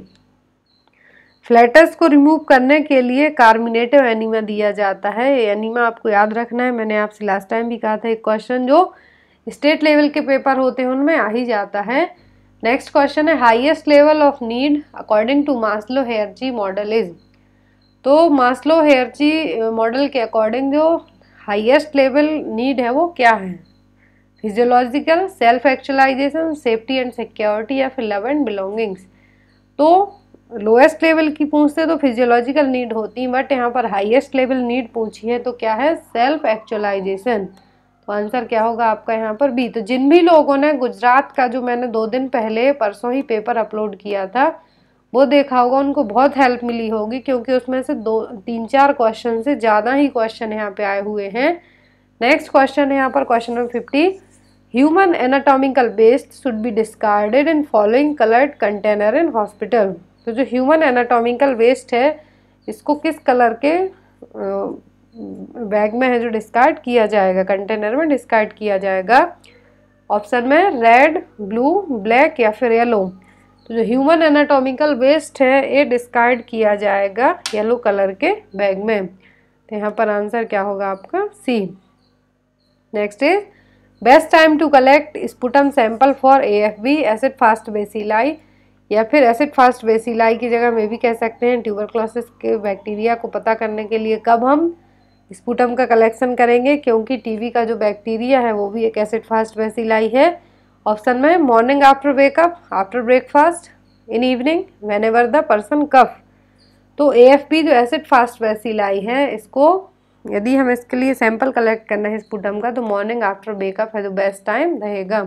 फ्लैटस को रिमूव करने के लिए कार्मिनेटिव एनिमा दिया जाता है ये एनिमा आपको याद रखना है मैंने आपसे लास्ट टाइम भी कहा था एक क्वेश्चन जो स्टेट लेवल के पेपर होते हैं उनमें आ ही जाता है नेक्स्ट क्वेश्चन है highest level of need according to Maslow hierarchy model is तो मास्लो हेयरजी मॉडल के अकॉर्डिंग जो हाईएस्ट लेवल नीड है वो क्या है physiological self actualisation safety and security या फिर लव एंड बिलोंगिंग्स तो लोएस्ट लेवल की पूछते तो फिजियोलॉजिकल नीड होती है बट यहाँ पर हाईएस्ट लेवल नीड पूछी है तो क्या है सेल्फ एक्चुअलाइजेशन तो आंसर क्या होगा आपका यहाँ पर बी तो जिन भी लोगों ने गुजरात का जो मैंने दो दिन पहले परसों ही पेपर अपलोड किया था वो देखा होगा उनको बहुत हेल्प मिली होगी क्योंकि उसमें से दो तीन चार क्वेश्चन से ज़्यादा ही क्वेश्चन यहाँ पे आए हुए हैं नेक्स्ट क्वेश्चन है यहाँ पर question number fifty human anatomical waste should be discarded in following coloured container in hospital तो जो ह्यूमन एनाटॉमिकल वेस्ट है इसको किस कलर के बैग में है जो डिस्कार्ड किया जाएगा कंटेनर में डिस्कार्ड किया जाएगा ऑप्शन में रेड ब्लू ब्लैक या फिर येलो तो जो ह्यूमन एनाटॉमिकल वेस्ट है ये डिस्कार्ड किया जाएगा येलो कलर के बैग में तो यहाँ पर आंसर क्या होगा आपका C next is best time to collect sputum sample for A F B acid fast bacilli या फिर एसिड फास्ट बेसिलाई की जगह में भी कह सकते हैं ट्यूबर क्लोसिस के बैक्टीरिया को पता करने के लिए कब हम स्पुटम का कलेक्शन करेंगे क्योंकि टीवी का जो बैक्टीरिया है वो भी एक एसिड फास्ट बेसिलाई है ऑप्शन में morning after wake up after breakfast in evening whenever the person cough तो ए एफ बी जो एसिड फास्ट वैसील आई है इसको यदि हम इसके लिए सैंपल कलेक्ट करना है इस पुडम का तो मॉर्निंग आफ्टर बेकअप है तो बेस्ट टाइम रहेगा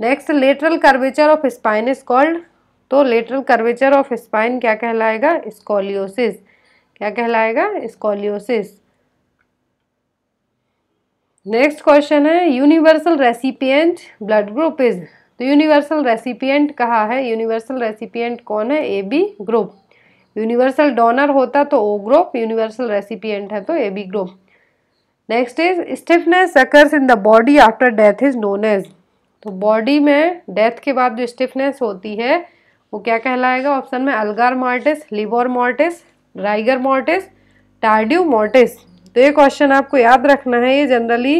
next lateral curvature of spine is called तो लेटरल कर्वेचर ऑफ स्पाइन क्या कहलाएगा स्कॉलियोसिस क्या कहलाएगा स्कॉलियोसिस नेक्स्ट क्वेश्चन है universal recipient blood group is तो यूनिवर्सल रेसिपिएंट कहा है यूनिवर्सल रेसिपिएंट कौन है A B group universal donor होता तो ओ ग्रुप यूनिवर्सल रेसिपिएंट है तो A B group next is stiffness occurs in the body after death is known as तो बॉडी में डेथ के बाद जो स्टिफनेस होती है वो क्या कहलाएगा ऑप्शन में अलगार मोर्टिस लिबोर mortis rigor mortis Tardieu mortis तो ये क्वेश्चन आपको याद रखना है ये जनरली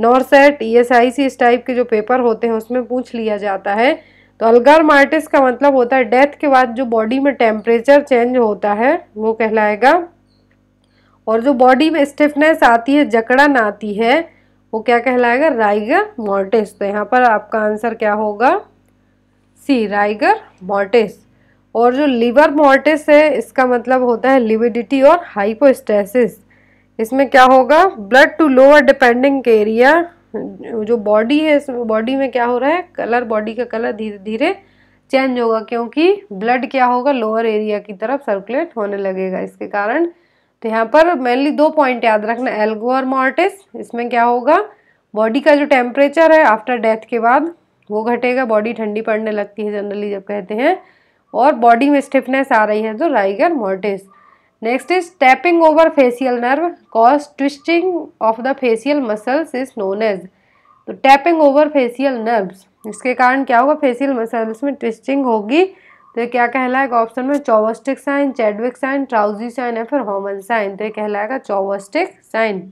नॉर्सेट ई आई सी इस टाइप के जो पेपर होते हैं उसमें पूछ लिया जाता है तो अलगर मार्टिस का मतलब होता है डेथ के बाद जो बॉडी में टेम्परेचर चेंज होता है वो कहलाएगा और जो बॉडी में स्टिफनेस आती है जकड़न आती है वो क्या कहलाएगा राइगर मोर्टिस तो यहाँ पर आपका आंसर क्या होगा सी राइगर मोर्टिस और जो लिवर मोर्टिस है इसका मतलब होता है लिविडिटी और हाइपोस्टेसिस इसमें क्या होगा blood to lower depending area जो बॉडी है इस बॉडी में क्या हो रहा है कलर बॉडी का कलर धीरे धीरे चेंज होगा क्योंकि ब्लड क्या होगा लोअर एरिया की तरफ सर्कुलेट होने लगेगा इसके कारण तो यहाँ पर मेनली दो पॉइंट याद रखना एल्गो और मॉर्टिस इसमें क्या होगा बॉडी का जो टेम्परेचर है आफ्टर डेथ के बाद वो घटेगा बॉडी ठंडी पड़ने लगती है जनरली जब कहते हैं और बॉडी में स्टिफनेस आ रही है तो rigor mortis next is tapping over facial nerve cause twisting of the facial muscles is known as तो टैपिंग ओवर फेसियल नर्व्स इसके कारण क्या होगा फेसियल मसल्स में ट्विस्टिंग होगी तो ये क्या कहलाएगा ऑप्शन में Chvostek sign Chadwick sign Trousseau sign या फिर हॉमन साइन तो ये कहलाएगा चौवस्टिक साइन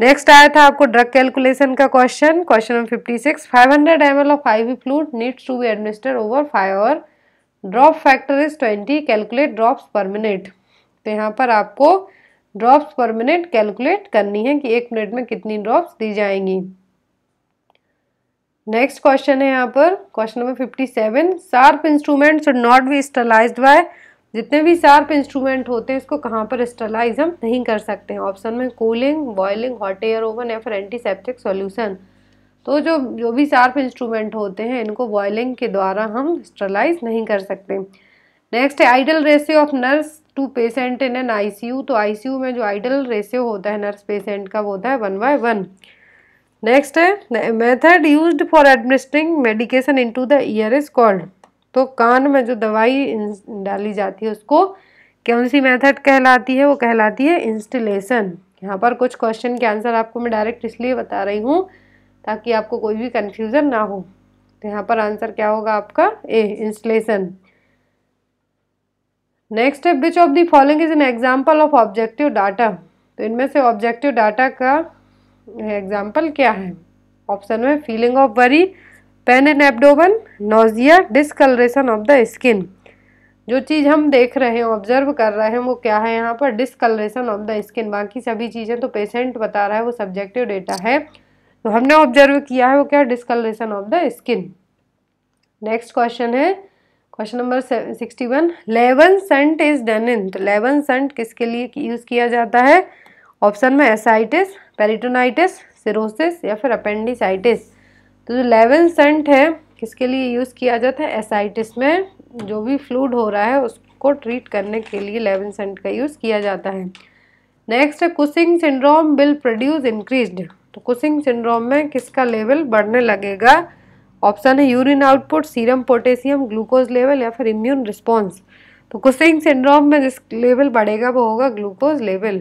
नेक्स्ट आया था आपको ड्रग कैलकुलेशन का question question number fifty six five hundred M L of I fluid needs to be administer over five hour drop factor is twenty calculate drops per minute तो यहाँ पर आपको drops per minute calculate करनी है कि एक minute में कितनी ड्रॉप्स दी जाएंगी नेक्स्ट क्वेश्चन है यहाँ पर question number fifty seven sharp instrument should not be sterilize by जितने भी शार्प इंस्ट्रूमेंट होते हैं इसको कहाँ पर स्टरलाइज हम नहीं कर सकते हैं ऑप्शन में cooling boiling hot air oven या फिर एंटीसेप्टिक सोल्यूशन तो जो जो भी शार्प इंस्ट्रूमेंट होते हैं इनको बॉयलिंग के द्वारा हम स्टरलाइज नहीं कर सकते नेक्स्ट है ideal ratio of nurse to patient in an ICU तो आईसीयू में जो आइडल रेशियो होता है नर्स पेशेंट का वो होता है वन बाय वन नेक्स्ट है method use for administering medication to the ear is called तो कान में जो दवाई डाली जाती है उसको कौन सी मेथड कहलाती है वो कहलाती है इंस्टिलेशन यहाँ पर कुछ क्वेश्चन के आंसर आपको मैं डायरेक्ट इसलिए बता रही हूँ ताकि आपको कोई भी कन्फ्यूज़न ना हो तो यहाँ पर आंसर क्या होगा आपका ए इंस्टलेशन नेक्स्ट है which of the following is an example of objective data तो इनमें से ऑब्जेक्टिव डाटा का एग्जाम्पल क्या है ऑप्शन में feeling of worry pain and abdomen nausea discolouration of the skin जो चीज़ हम देख रहे हैं ऑब्जर्व कर रहे हैं वो क्या है यहाँ पर डिसकलरेशन ऑफ द स्किन बाकी सभी चीज़ें तो पेशेंट बता रहा है वो सब्जेक्टिव डेटा है तो हमने ऑब्जर्व किया है वो क्या discolouration of the skin next question है question number sixty one leaven scent is डेनिंथ लेवन सेंट किसके लिए यूज़ किया जाता है ऑप्शन में एसाइटिस पेरिटोनाइटिस सिरोसिस या फिर अपेंडिसाइटिस तो जो लेवन सेंट है किसके लिए यूज़ किया जाता है एसाइटिस में जो भी फ्लूड हो रहा है उसको ट्रीट करने के लिए लेवन सेंट का यूज़ किया जाता है नेक्स्ट है Cushing syndrome will produce increased तो कुसिंग सिंड्रोम में किसका लेवल बढ़ने लगेगा ऑप्शन है urine output serum potassium glucose level या फिर इम्यून रिस्पॉन्स तो कुसिंग सिंड्रोम में जिस लेवल बढ़ेगा वो होगा ग्लूकोज लेवल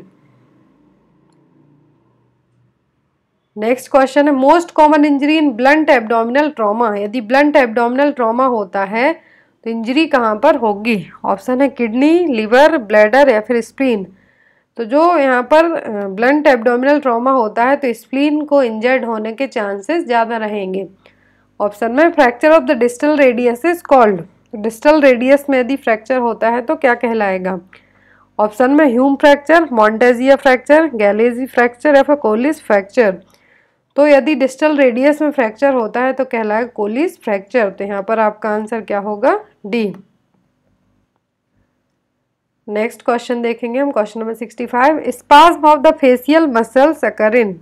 नेक्स्ट क्वेश्चन है most common injury in blunt abdominal trauma यदि ब्लंट एब्डोमिनल ट्रॉमा होता है तो इंजरी कहाँ पर होगी ऑप्शन है किडनी लिवर ब्लैडर या फिर स्प्रीन तो जो यहाँ पर ब्लंट एब्डोमिनल ट्रॉमा होता है तो स्प्लीन को इंजर्ड होने के चांसेस ज़्यादा रहेंगे ऑप्शन में fracture of the distal radius is called distal radius में यदि फ्रैक्चर होता है तो क्या कहलाएगा ऑप्शन में Hume fracture Monteggia fracture Galeazzi fracture या फिर कोलिस फ्रैक्चर तो यदि डिस्टल रेडियस में फ्रैक्चर होता है तो कहलाएगा कोलिस फ्रैक्चर तो यहाँ पर आपका आंसर क्या होगा डी नेक्स्ट क्वेश्चन देखेंगे हम question number sixty five spasm of the facial muscles occurring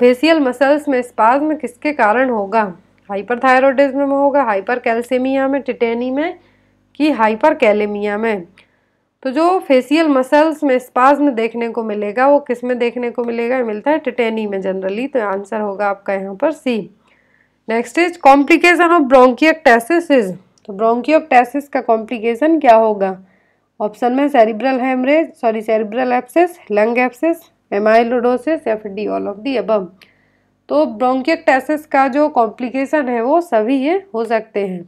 facial muscles में स्पाज्म किसके कारण होगा हाइपरथायरोडिज्म में होगा हाइपर कैल्सेमिया में टिटेनी में कि हाइपर कैलेमिया में तो जो फेसियल मसल्स में स्पाज्म देखने को मिलेगा वो किस में देखने को मिलेगा मिलता है टिटेनी में जनरली तो आंसर होगा आपका यहाँ पर C next is complication of bronchiectasis तो ब्रोंकियोक्टैसिस का कॉम्प्लिकेशन क्या होगा ऑप्शन में cerebral haemorrhage sorry cerebral abscess lung abscess amyloidosis या फिर डी ऑल ऑफ दी अब तो ब्रोंकियकटेसिस का जो कॉम्प्लिकेशन है वो सभी ये हो सकते हैं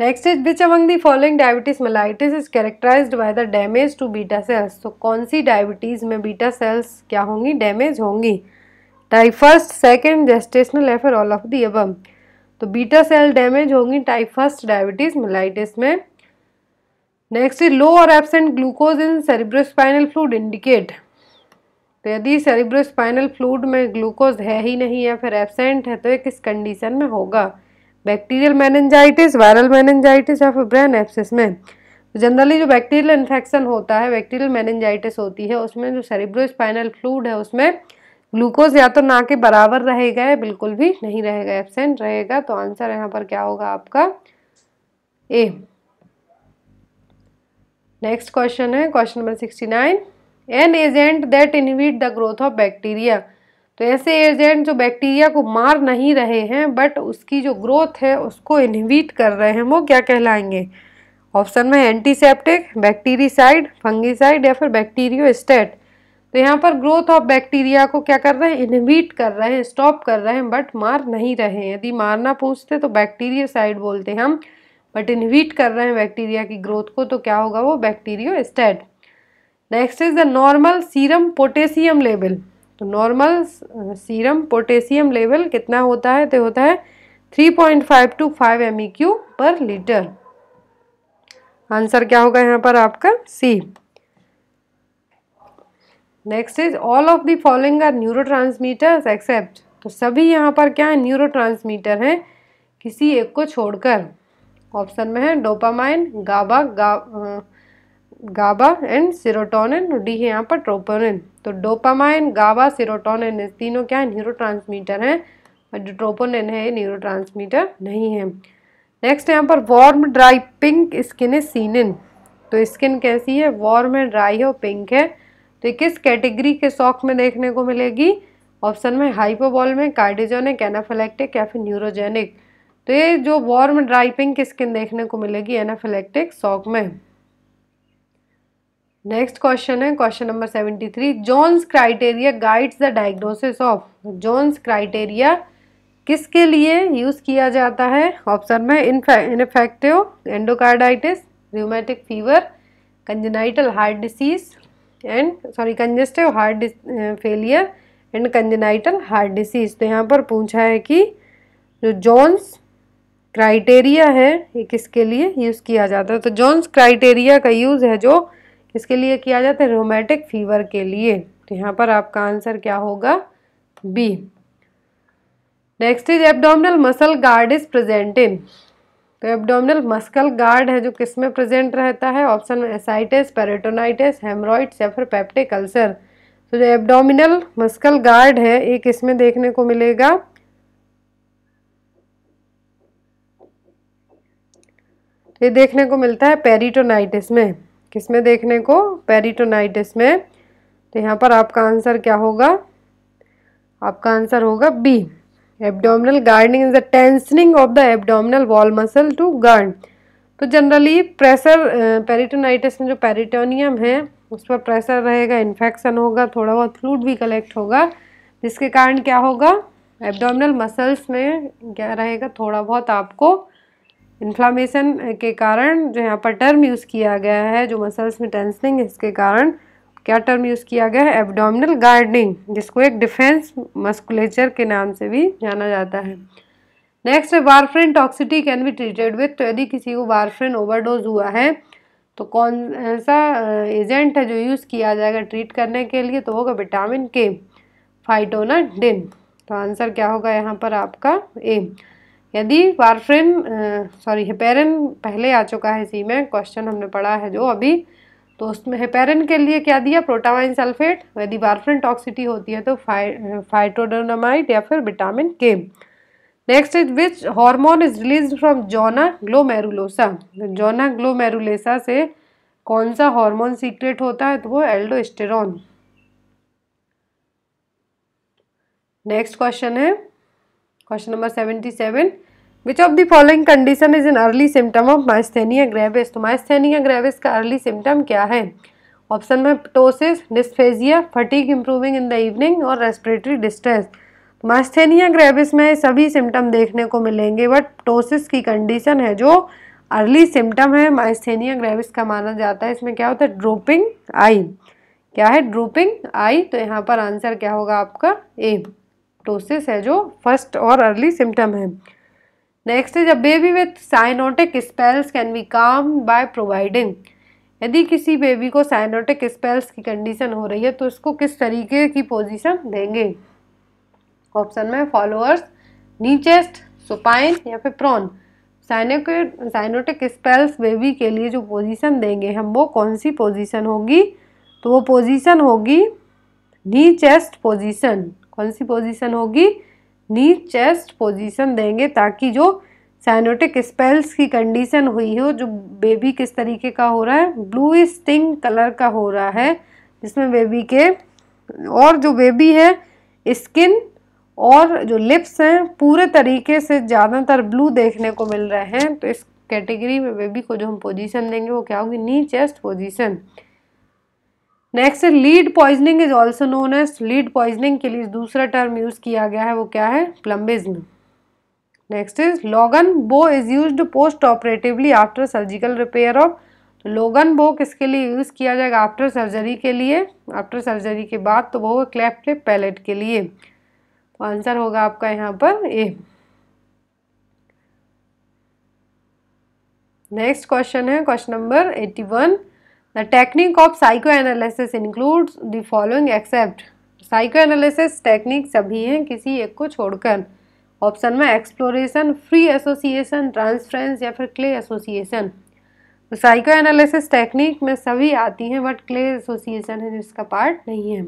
next is which among the following diabetes mellitus is characterize by the damage to beta cells तो कौन सी डायबिटीज़ में बीटा सेल्स क्या होंगी डैमेज होंगी टाइप फर्स्ट सेकेंड जेस्टेशनल एफर ऑल ऑफ दी अब तो बीटा सेल डैमेज होंगी टाइप फर्स्ट डायबिटीज़ मेलाइटिस में नेक्स्ट लो और absent glucose in cerebrospinal fluid indicate तो यदि सेरिब्रोस्पाइनल फ्लूड में ग्लूकोज है ही नहीं या फिर एबसेंट है तो ये किस कंडीशन में होगा बैक्टीरियल मैनेंजाइटिस वायरल मैनेंजाइटिस या फिर ब्रेन एप्सिस में जनरली तो जो बैक्टीरियल इन्फेक्शन होता है बैक्टीरियल मैनेजाइटिस होती है उसमें जो सेरिब्रोस्पाइनल फ्लूड है उसमें ग्लूकोज या तो ना के बराबर रहेगा या बिल्कुल भी नहीं रहेगा एबसेंट रहेगा तो आंसर यहाँ पर क्या होगा आपका ए नेक्स्ट क्वेश्चन है question number sixty nine an agent that inhibit the growth of bacteria तो ऐसे एजेंट जो बैक्टीरिया को मार नहीं रहे हैं बट उसकी जो ग्रोथ है उसको इनहिबिट कर रहे हैं वो क्या कहलाएंगे ऑप्शन में एंटीसेप्टिक बैक्टीरिसाइड फंगीसाइड या फिर बैक्टीरियो स्टेट तो यहाँ पर ग्रोथ ऑफ बैक्टीरिया को क्या कर रहे हैं इनहिबिट कर रहे हैं स्टॉप कर रहे हैं बट मार नहीं रहे हैं यदि मारना पूछते तो बैक्टीरियोसाइड बोलते हैं हम बट इनहिबिट कर रहे हैं बैक्टीरिया की ग्रोथ को तो क्या होगा वो bacteriostat next is the normal serum potassium level तो नॉर्मल सीरम पोटेशियम लेवल कितना होता है तो होता है 3.5 to 5 M per litre answer क्या होगा यहाँ पर आपका C next is all of the following are neurotransmitter except तो सभी यहाँ पर क्या है न्यूरो ट्रांसमीटर हैं किसी एक को छोड़कर ऑप्शन में है डोपामाइन गाबा गा गाबा एंड सिरोटोनिन डी है यहाँ पर ट्रोपोनिन तो डोपामाइन गाबा सिरोटोनिन तीनों क्या है न्यूरो ट्रांसमीटर हैं और जो ट्रोपोनिन है ये न्यूरो ट्रांसमीटर नहीं है नेक्स्ट यहाँ पर वार्म ड्राई पिंक स्किन है सीनिन तो स्किन कैसी है वार्म है ड्राई है और पिंक है तो किस कैटेगरी के शॉक में देखने को मिलेगी ऑप्शन में हाइपोबॉल में कार्डिजोनिक एनाफिलेक्टिक या फिर न्यूरोजेनिक तो ये जो वार्म ड्राइपिंग की स्किन देखने को मिलेगी एनाफिलेक्टिक सॉक में नेक्स्ट क्वेश्चन है question number seventy three Jones criteria guides the diagnosis of Jones criteria किसके लिए यूज़ किया जाता है ऑप्शन में infective endocarditis rheumatic fever congenital heart disease and sorry congestive heart failure and congenital heart disease तो यहाँ पर पूछा है कि जो जॉन्स क्राइटेरिया है ये किसके लिए यूज़ किया जाता है तो जोन्स क्राइटेरिया का यूज़ है जो किसके लिए किया जाता है रोमैटिक फीवर के लिए तो यहाँ पर आपका आंसर क्या होगा B next is abdominal muscle guard is present in तो एबडोमिनल मस्कल गार्ड है जो किस में प्रेजेंट रहता है ऑप्शन में एसाइटिस पेरेटोनाइटिस हेमरॉइड या फिर पेप्टिक अल्सर तो जो एबडोमिनल मस्कल गार्ड है ये किस में देखने को मिलेगा ये देखने को मिलता है पेरिटोनाइटिस में किस में देखने को पेरिटोनाइटिस में तो यहाँ पर आपका आंसर क्या होगा आपका आंसर होगा B abdominal guarding is the tensing of the abdominal wall muscle to guard तो जनरली प्रेशर पेरिटोनाइटिस में जो पेरिटोनियम है उस पर प्रेशर रहेगा इन्फेक्शन होगा थोड़ा बहुत फ्लूड भी कलेक्ट होगा जिसके कारण क्या होगा एबडोमिनल मसल्स में क्या रहेगा थोड़ा बहुत आपको इन्फ्लामेशन के कारण जो यहाँ पर टर्म यूज़ किया गया है जो मसल्स में टेंसनिंग इसके कारण क्या टर्म यूज़ किया गया है एब्डोमिनल गार्डनिंग जिसको एक डिफेंस मस्कुलेचर के नाम से भी जाना जाता है नेक्स्ट है warfarin toxicity can be treated with तो यदि किसी को वारफ्रेन ओवरडोज हुआ है तो कौन ऐसा एजेंट है जो यूज़ किया जाएगा ट्रीट करने के लिए तो होगा विटामिन के फाइटोनाडिन तो आंसर क्या होगा यहाँ पर आपका ए यदि वारफ्रेम सॉरी हेपेरन पहले आ चुका है इसी में क्वेश्चन हमने पढ़ा है जो अभी तो उसमें हेपेरन के लिए क्या दिया प्रोटामाइन सल्फेट तो यदि वारफ्रेन टॉक्सिटी होती है तो फाइ फाइटोडोनामाइड या फिर vitamin K next is which hormone is release from zona glomerulosa zona glomerulosa से कौन सा हार्मोन सीक्रेट होता है तो वो एल्डोस्टेरॉन नेक्स्ट क्वेश्चन है question number seventy seven which of the following condition is in early symptom of myasthenia gravis तो myasthenia gravis का अर्ली सिम्टम क्या है ऑप्शन में ptosis dysphagia fatigue improving in the evening और respiratory distress myasthenia gravis में सभी symptom देखने को मिलेंगे बट टोसिस की कंडीशन है जो अर्ली सिम्टम है माइस्थेनिया ग्रेविस का माना जाता है इसमें क्या होता है ड्रोपिंग आई क्या है ड्रोपिंग आई तो यहाँ पर आंसर क्या होगा आपका ए प्टोसिस है जो फर्स्ट और अर्ली सिम्टम है नेक्स्ट है जब baby with cyanotic spells can be calm by providing यदि किसी बेबी को साइनोटिक स्पेल्स की कंडीशन हो रही है तो उसको किस तरीके की पोजीशन देंगे ऑप्शन में फॉलोअर्स नीचेस्ट सुपाइन या फिर प्रॉन साइनोके साइनोटिक स्पेल्स बेबी के लिए जो पोजीशन देंगे हम वो कौन सी पोजीशन होगी तो वो पोजीशन होगी नी चेस्ट पोजीशन कौन सी पोजीशन होगी नी चेस्ट पोजीशन देंगे ताकि जो साइनोटिक स्पेल्स की कंडीशन हुई हो जो बेबी किस तरीके का हो रहा है ब्लू स्टिंग कलर का हो रहा है जिसमें बेबी के और जो बेबी है स्किन और जो लिप्स हैं पूरे तरीके से ज़्यादातर ब्लू देखने को मिल रहे हैं तो इस कैटेगरी में बेबी को जो हम पोजीशन देंगे वो क्या होगी knee chest position next lead poisoning is also known as lead poisoning के लिए दूसरा टर्म यूज किया गया है वो क्या है प्लम्बिज्म next is Logan bow is use post operatively after surgical repair of तो लोगन बो किसके लिए यूज़ किया जाएगा आफ्टर सर्जरी के लिए आफ्टर सर्जरी के बाद तो वो क्लेफ्ट क्लेफ्ट पैलेट के लिए तो आंसर होगा आपका यहाँ पर ए नेक्स्ट क्वेश्चन है question number eighty one The technique of psychoanalysis includes the following except psychoanalysis technique सभी हैं किसी एक को छोड़कर ऑप्शन में एक्सप्लोरेशन फ्री एसोसिएशन ट्रांसफ्रेंस या फिर क्ले एसोसिएशन तो साइको एनालिसिस टेक्निक में सभी आती हैं बट क्ले एसोसिएशन है जिसका पार्ट नहीं है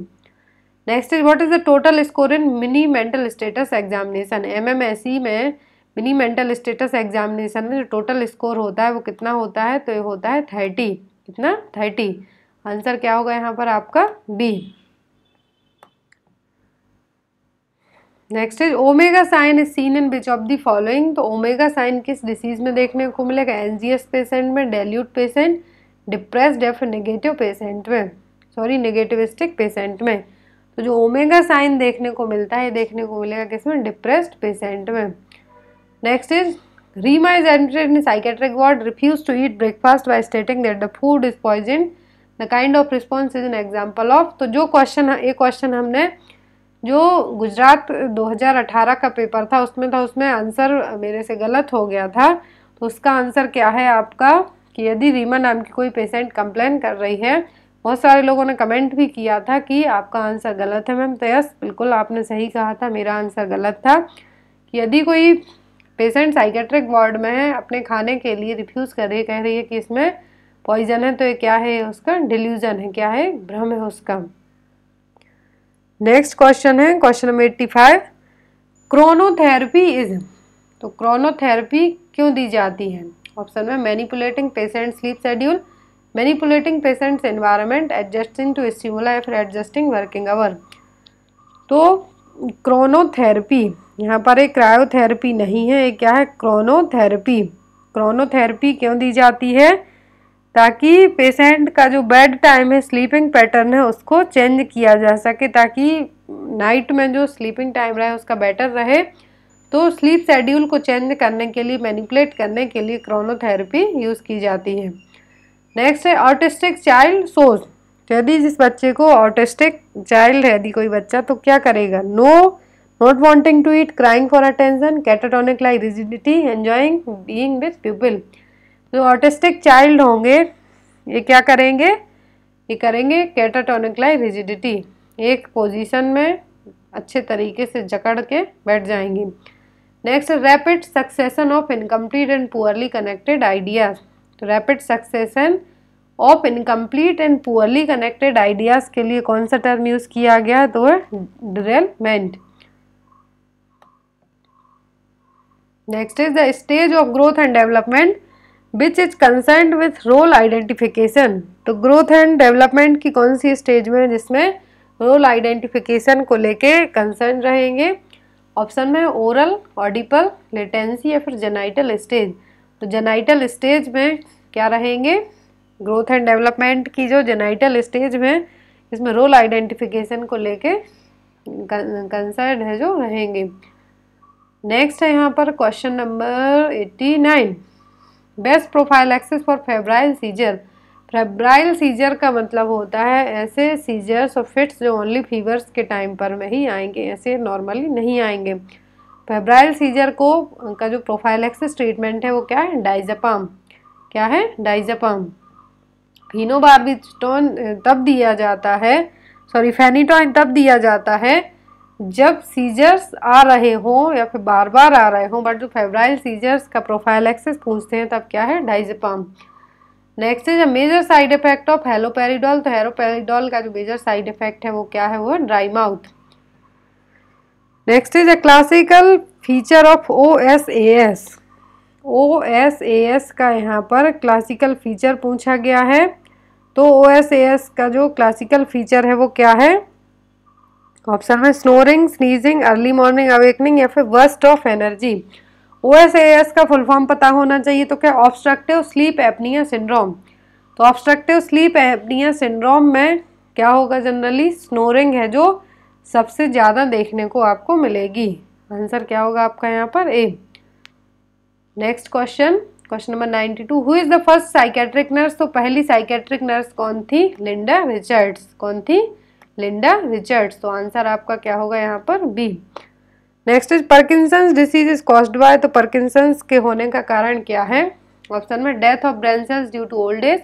next is what is the total score in mini mental status examination MMSC में मिनी मेंटल स्टेटस एग्जामिनेशन में जो टोटल स्कोर होता है वो कितना होता है तो ये होता है थर्टी कितना थर्टी आंसर क्या होगा यहाँ पर आपका B next is omega sign is seen in which of the following तो ओमेगा साइन किस डिसीज में देखने को मिलेगा एनजीएस पेशेंट में डेल्यूट पेशेंट डिप्रेस डेफ नेगेटिव पेशेंट में सॉरी नेगेटिविस्टिक पेशेंट में तो जो ओमेगा साइन देखने को मिलता है देखने को मिलेगा किसमें डिप्रेस्ड पेशेंट में next is Rima is admitted in psychiatric ward, refused to eat breakfast by stating that the food is poisoned. The kind of response is an example of. तो जो क्वेश्चन ये क्वेश्चन हमने जो गुजरात 2018 का paper था उसमें था उसमें आंसर मेरे से गलत हो गया था तो उसका आंसर क्या है आपका कि यदि रीमा नाम की कोई पेशेंट कंप्लेन कर रही है बहुत सारे लोगों ने कमेंट भी किया था कि आपका आंसर गलत है मैम तो यस बिल्कुल आपने सही कहा था मेरा आंसर गलत था कि यदि कोई पेशेंट साइकेट्रिक वार्ड में अपने खाने के लिए रिफ्यूज़ कर रही है कह रही है कि इसमें पॉइजन है तो ये क्या है उसका डिल्यूजन है क्या है भ्रम है उसका नेक्स्ट क्वेश्चन है question number eighty five chronotherapy is तो क्रोनोथेरेपी क्यों दी जाती है ऑप्शन में manipulating patient sleep schedule manipulating patients environment adjusting to stimuli एफ एडजस्टिंग वर्किंग आवर तो क्रोनोथेरेपी यहाँ पर एक क्रायोथेरेपी नहीं है ये क्या है क्रोनोथेरेपी क्रोनोथेरेपी क्यों दी जाती है ताकि पेशेंट का जो बेड टाइम है स्लीपिंग पैटर्न है उसको चेंज किया जा सके ताकि नाइट में जो स्लीपिंग टाइम रहे उसका बेटर रहे तो स्लीप शेड्यूल को चेंज करने के लिए मैनिपुलेट करने के लिए क्रोनोथेरेपी यूज़ की जाती है नेक्स्ट है ऑटिस्टिक चाइल्ड सोच यदि जिस बच्चे को ऑटिस्टिक चाइल्ड है यदि कोई बच्चा तो क्या करेगा no not wanting to eat crying for attention catatonic like rigidity enjoying being with people. जो ऑटिस्टिक चाइल्ड होंगे ये क्या करेंगे ये करेंगे कैटाटोनिक लाइक रिजिडिटी एक पोजिशन में अच्छे तरीके से जकड़ के बैठ जाएंगे next rapid succession of incomplete and poorly connected ideas तो rapid succession of incomplete and poorly connected ideas के लिए कौन सा टर्म यूज़ किया गया तो है derailment next is the stage of growth and development which is concern with role identification तो ग्रोथ एंड डेवलपमेंट की कौन सी स्टेज में जिसमें रोल आइडेंटिफिकेशन को लेके कंसर्न रहेंगे ऑप्शन में ओरल ऑडिपल लेटेंसी या फिर जेनाइटल स्टेज तो जेनाइटल स्टेज में क्या रहेंगे ग्रोथ एंड डेवलपमेंट की जो जेनाइटल स्टेज में इसमें रोल आइडेंटिफिकेशन को लेके कंसर्न है जो रहेंगे नेक्स्ट है यहाँ पर question number eighty nine best prophylaxis for febrile seizure febrile seizure का मतलब होता है ऐसे सीजर्स और फिट्स जो ओनली फीवर्स के टाइम पर में ही आएंगे ऐसे नॉर्मली नहीं आएंगे फेब्राइल सीजर को का जो प्रोफाइल एक्सेस ट्रीटमेंट है वो क्या है डाइजपाम क्या है डाइजपाम फिनोबार्बिस्टोन तब दिया जाता है सॉरी फेनीटॉइन तब दिया जाता है जब सीजर्स आ रहे हों या फिर बार बार आ रहे हों बट जो फेब्राइल सीजर्स का प्रोफाइल एक्सेस पूछते हैं तब क्या है diazepam next is a major side effect of haloperidol तो हेलोपेरिडॉल का जो मेजर साइड इफेक्ट है वो क्या है वो है dry mouth next is a classical feature of O S A S O S A S का यहाँ पर क्लासिकल फीचर पूछा गया है तो ओ एस ए एस का जो क्लासिकल फीचर है वो क्या है ऑप्शन में snoring sneezing early morning awakening या फिर वर्स्ट ऑफ एनर्जी ओ का फुल फॉर्म पता होना चाहिए तो क्या ऑब्स्ट्रक्टिव स्लीप एपनिया सिंड्रोम तो ऑब्स्ट्रक्टिव स्लीप एपनिया सिंड्रोम में क्या होगा जनरली स्नोरिंग है जो सबसे ज़्यादा देखने को आपको मिलेगी आंसर क्या होगा आपका यहाँ पर A next question question number ninety two who is the first psychiatric nurse तो पहली साइकेट्रिक नर्स कौन थी लिंडा रिचर्ड्स कौन थी लिंडा रिचर्ड्स तो आंसर आपका क्या होगा यहाँ पर B next is Parkinson's disease is caused by तो परकिंसंस के होने का कारण क्या है ऑप्शन में death of brain cells due to old age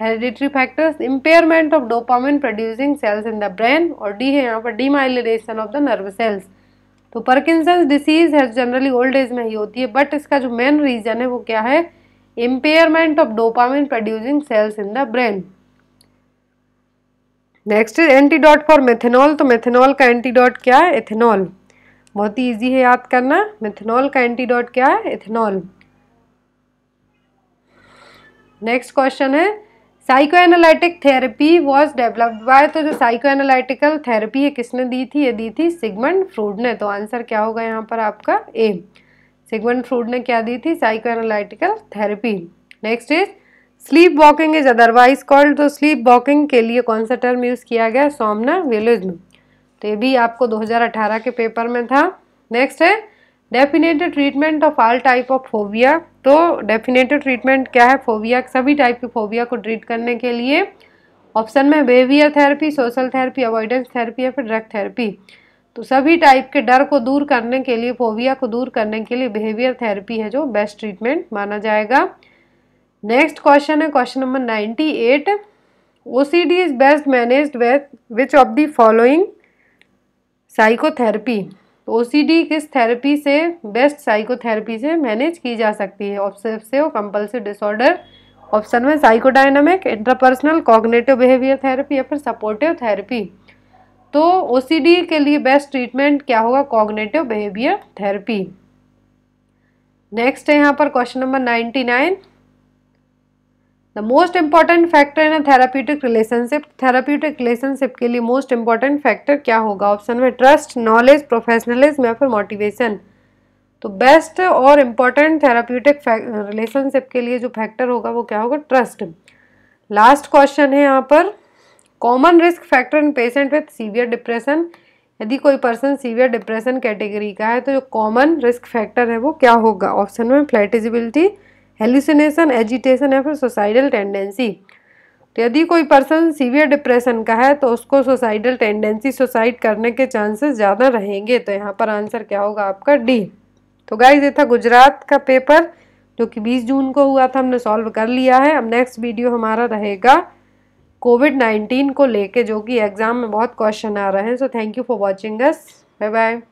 hereditary factors impairment of dopamine producing cells in the brain और डी है यहाँ पर demyelination of the nerve cells तो परकिंसंस डिसीज है जनरली ओल्ड एज में ही होती है बट इसका जो मेन रीजन है वो क्या है impairment of dopamine producing cells in the brain next is antidote for methanol तो मेथेनॉल का एंटीडॉट क्या है इथेनॉल बहुत ही ईजी है याद करना मेथेनॉल का एंटीडॉट क्या है इथेनॉल नेक्स्ट क्वेश्चन है psycho analytic therapy was developed by तो जो साइको एनालिटिकल थेरेपी है किसने दी थी ये दी थी सिगमंड फ्रूड ने तो आंसर क्या होगा यहाँ पर आपका ए सिगमंड फ्रूड ने क्या दी थी psychoanalytical therapy next is sleepwalking is otherwise called तो स्लीप वॉकिंग के लिए कौन सा टर्म यूज़ किया गया सोमना में तो ये भी आपको 2018 के पेपर में था नेक्स्ट है definitive treatment of all type of phobia तो डेफिनेटेड ट्रीटमेंट क्या है फोबिया सभी टाइप की फोबिया को ट्रीट करने के लिए ऑप्शन में behaviour therapy social therapy avoidance therapy या फिर ड्रग थेरेपी तो सभी टाइप के डर को दूर करने के लिए फोबिया को दूर करने के लिए बिहेवियर थेरेपी है जो बेस्ट ट्रीटमेंट माना जाएगा नेक्स्ट क्वेश्चन है question number ninety eight O C D is best manage which of the following psychotherapy O C D किस थेरेपी से बेस्ट साइकोथेरेपी से मैनेज की जा सकती है ऑब्सेसिव कंपल्सिव डिसऑर्डर ऑप्शन में psychodynamic interpersonal cognitive behaviour therapy या फिर सपोर्टिव थेरेपी तो ओ सी डी के लिए बेस्ट ट्रीटमेंट क्या होगा कॉग्नेटिव बिहेवियर थेरेपी नेक्स्ट है यहाँ पर question number ninety nine the most important factor in a therapeutic relationship therapeutic relationship के लिए मोस्ट इंपॉर्टेंट फैक्टर क्या होगा ऑप्शन में ट्रस्ट नॉलेज प्रोफेशनलिज्म या फिर मोटिवेशन तो बेस्ट और इम्पॉर्टेंट थेरापीटिक रिलेशनशिप के लिए जो फैक्टर होगा वो क्या होगा ट्रस्ट लास्ट क्वेश्चन है यहाँ पर common risk factor in patient with severe depression यदि कोई पर्सन सीवियर डिप्रेशन कैटेगरी का है तो जो कॉमन रिस्क फैक्टर है वो क्या होगा ऑप्शन में फ्लैटिजिबिलिटी हेलुसिनेशन एजिटेशन या फिर सुसाइडल टेंडेंसी तो यदि कोई पर्सन सीवियर डिप्रेशन का है तो उसको सुसाइडल टेंडेंसी सुसाइड करने के चांसेस ज़्यादा रहेंगे तो यहाँ पर आंसर क्या होगा आपका डी तो गाइज ये था गुजरात का पेपर जो कि 20 जून को हुआ था हमने सॉल्व कर लिया है अब नेक्स्ट वीडियो हमारा रहेगा कोविड नाइन्टीन को लेके जो कि एग्ज़ाम में बहुत क्वेश्चन आ रहे हैं so thank you for watching us bye bye